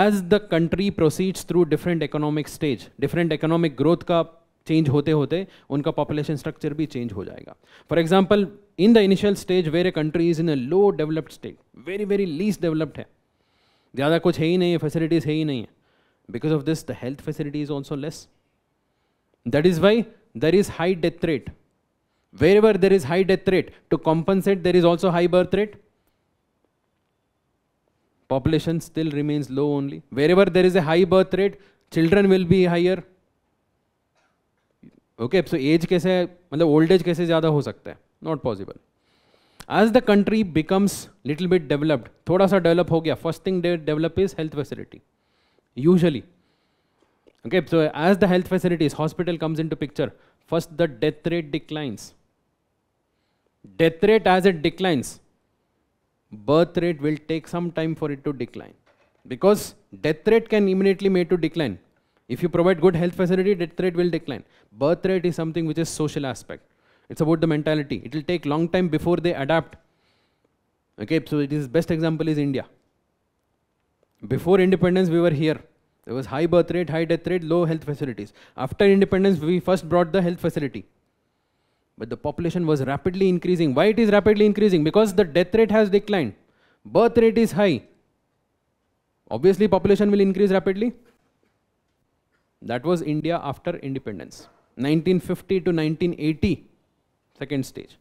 as the country proceeds through different economic stage different economic growth का चेंज होते होते उनका पॉपुलेशन स्ट्रक्चर भी चेंज हो जाएगा for example in the initial stage where a country is in a low developed state very very least developed है ज़्यादा कुछ है ही नहीं है फैसिलिटीज है ही नहीं है because of this the health facility is also less that is why there is high death rate wherever there is high death rate to compensate there is also high birth rate population still remains low only wherever there is a high birth rate children will be higher okay so age कैसे मतलब ओल्ड एज कैसे ज्यादा हो सकता है Not possible. As the country becomes little bit developed, थोड़ा सा डेवलप हो गया thing they develop is health facility. Usually, okay so as the health facilities hospital comes into picture first the death rate declines death rate as it declines birth rate will take some time for it to decline because death rate can immediately made to decline if you provide good health facility death rate will decline birth rate is something which is social aspect it's about the mentality. It will take long time before they adapt. Okay, so it is best example is India. Before independence, we were here. There was high birth rate, high death rate, low health facilities. After independence, we first brought the health facility. But the population was rapidly increasing. Why it is rapidly increasing? Because the death rate has declined. Birth rate is high. Obviously, population will increase rapidly. That was India after independence. 1950 to 1980 second stage.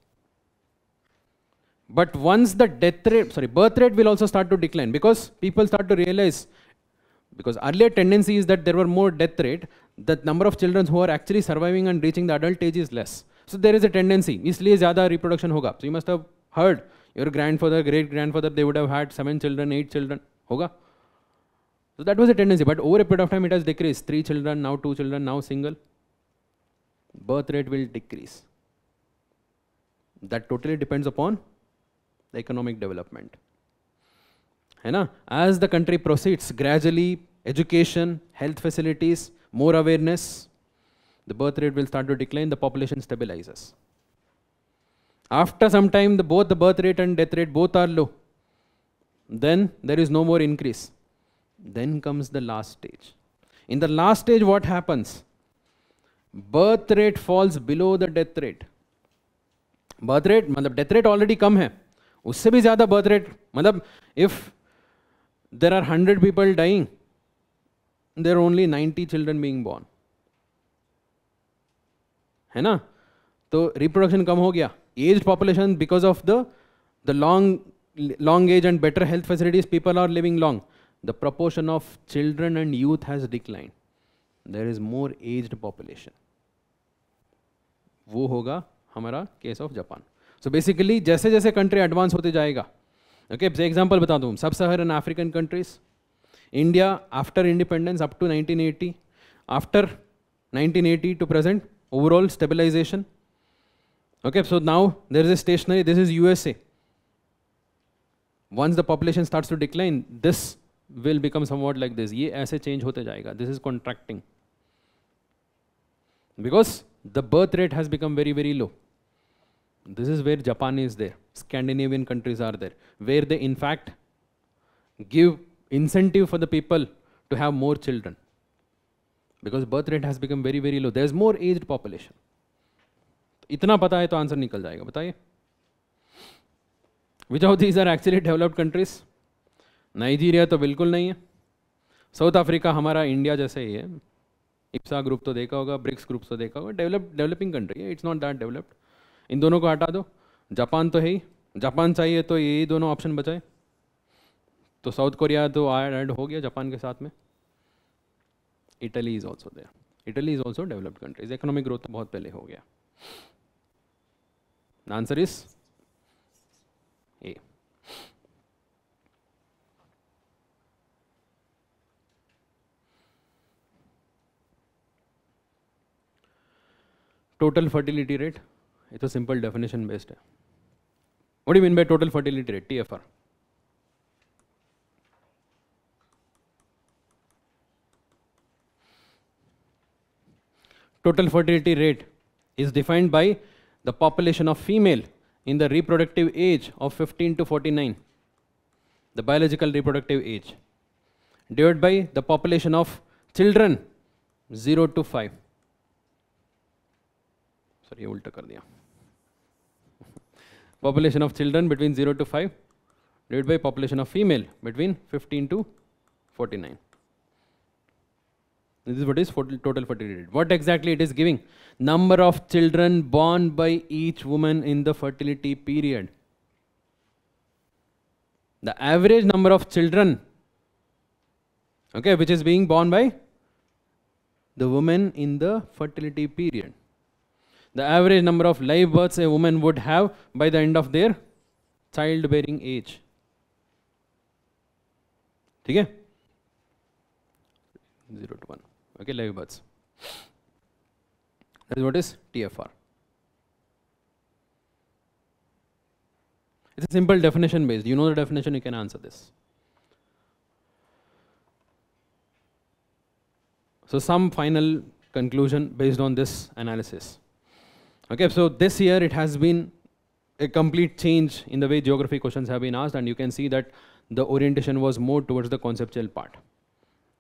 But once the death rate, sorry, birth rate will also start to decline because people start to realize, because earlier tendency is that there were more death rate, the number of children who are actually surviving and reaching the adult age is less. So there is a tendency, इसलिए ज़्यादा reproduction होगा. So you must have heard your grandfather, great grandfather, they would have had seven children, eight children, होगा. So that was a tendency, but over a period of time it has decreased. Three children, now two children, now single. Birth rate will decrease that totally depends upon the economic development है ना As the country proceeds gradually, education, health facilities, more awareness, the birth rate will start to decline. The population stabilizes. after some time the both the birth rate and death rate both are low then there is no more increase then comes the last stage in the last stage what happens birth rate falls below the death rate birth rate मतलब डेथ रेट ऑलरेडी कम है उससे भी ज़्यादा बर्थ रेट मतलब if there are hundred people dying there only ninety children being born है ना तो रिप्रोडक्शन कम हो गया age population because of the the long long age and better health facilities people are living long the proportion of children and youth has decline there is more aged population वो होगा हमारा case of Japan so basically जैसे जैसे कंट्री एडवांस होते जाएगा ओके okay, एग्जाम्पल बता दूँ sub Saharan in African countries India after independence up to 1980 after eighty to present overall stabilization okay so now there is a stationary this is U S A once the population start to decline this will become somewhat like this ये ऐसे चेंज होते जाएगा this is contracting because the birth rate has become very very low This is where Japan is there, Scandinavian countries are there, where they in fact give incentive for the people to have more children because birth rate has become very very low. There's more aged population. itna pata hai to answer nikal jayega bataiye which of these are actually developed countries nigeria to bilkul nahi hai South Africa हमारा इंडिया जैसे ही है इप्सा ग्रुप तो देखा होगा ब्रिक्स ग्रुप तो देखा होगा डेवलप डेवलपिंग कंट्री है इट्स नॉट दैट डेवलप्ड इन दोनों को हटा दो जापान तो है ही जापान चाहिए तो यही दोनों ऑप्शन बचाए तो साउथ कोरिया तो ऐड हो गया जापान के साथ में Italy is also there Italy is also developed countries economic growth बहुत पहले हो गया answer is a total fertility rate it's a simple definition based है what you mean by total fertility rate T F R total fertility rate is defined by the population of female in the reproductive age of 15 to 49 the biological reproductive age divide by the population of children zero to five sir ये उल्टा कर दिया population of children between 0 to 5 divided by population of female between 15 to 49. This is what is total fertility rate. What exactly it is giving? Number of children born by each woman in the fertility period. The average number of children, okay, which is being born by the woman in the fertility period the average number of live births a woman would have by the end of their childbearing age. ठीक है zero to one okay live births that what It's a simple definition based. You know the definition, you can answer this. So, some final conclusion based on this analysis. Okay, so this year it has been a complete change in the way geography questions have been asked and you can see that the orientation was more towards the conceptual part.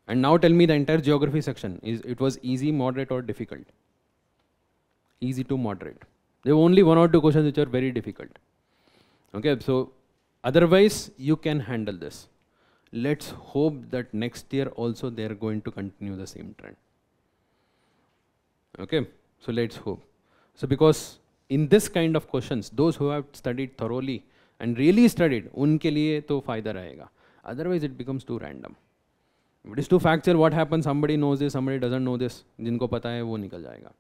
And now tell me the entire geography section, is it was easy, moderate or difficult? Easy to moderate. There were only one or two questions which are very difficult. Okay, so otherwise you can handle this. Let's hope that next year also they are going to continue the same trend. Okay, so let's hope. So because in this kind of questions, those who have studied thoroughly and really studied, unke liye to fayda rahega. Otherwise it becomes too random. It is too factual. What happens? Somebody knows this, somebody doesn't know this. Jinko pata hai, wo nikal जाएगा.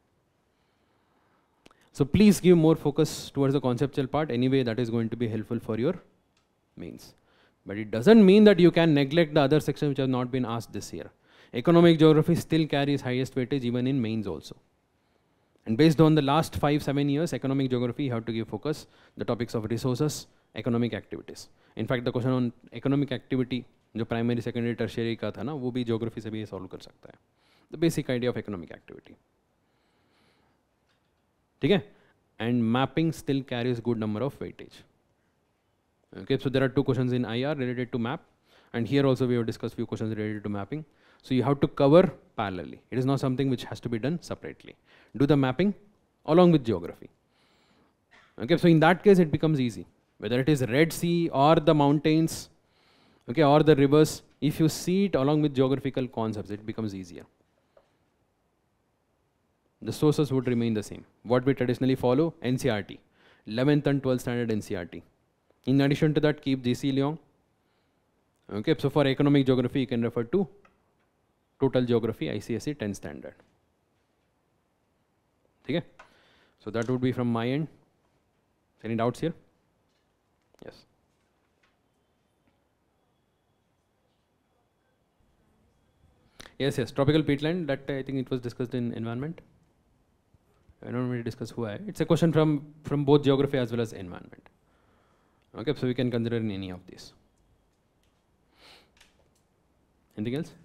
So please give more focus towards the conceptual part. Anyway, that is going to be helpful for your means. But it doesn't mean that you can neglect the other sections which have not been asked this year. Economic geography still carries highest weightage even in mains also. And based on the last five, seven years, economic geography, you have to give focus the topics of resources, economic activities. In fact, the question on economic activity, the primary, secondary, tertiary, ka tha na, wo bhi geography se bhi solve kar sakta hai. The basic idea of economic activity. ठीक and mapping still carries good number of weightage. okay so there are two questions in ir related to map and here also we have discussed few questions related to mapping so you have to cover parallelly it is not something which has to be done separately do the mapping along with geography. Okay, so in that case, it becomes easy. Whether it is Red Sea or the mountains, okay, or the rivers, if you see it along with geographical concepts, it becomes easier. The sources would remain the same. What we traditionally follow, NCRT, 11th and 12th standard NCRT. In addition to that, keep GC Leong. Okay, so for economic geography, you can refer to total geography ICSE 10 standard. ठीक so that would be from my end any doubts here yes yes yes tropical peatland that i think it was discussed in environment i don't really discuss who it's a question from from both geography as well as environment okay so we can consider in any of these anything else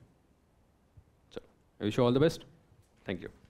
so i wish you all the best thank you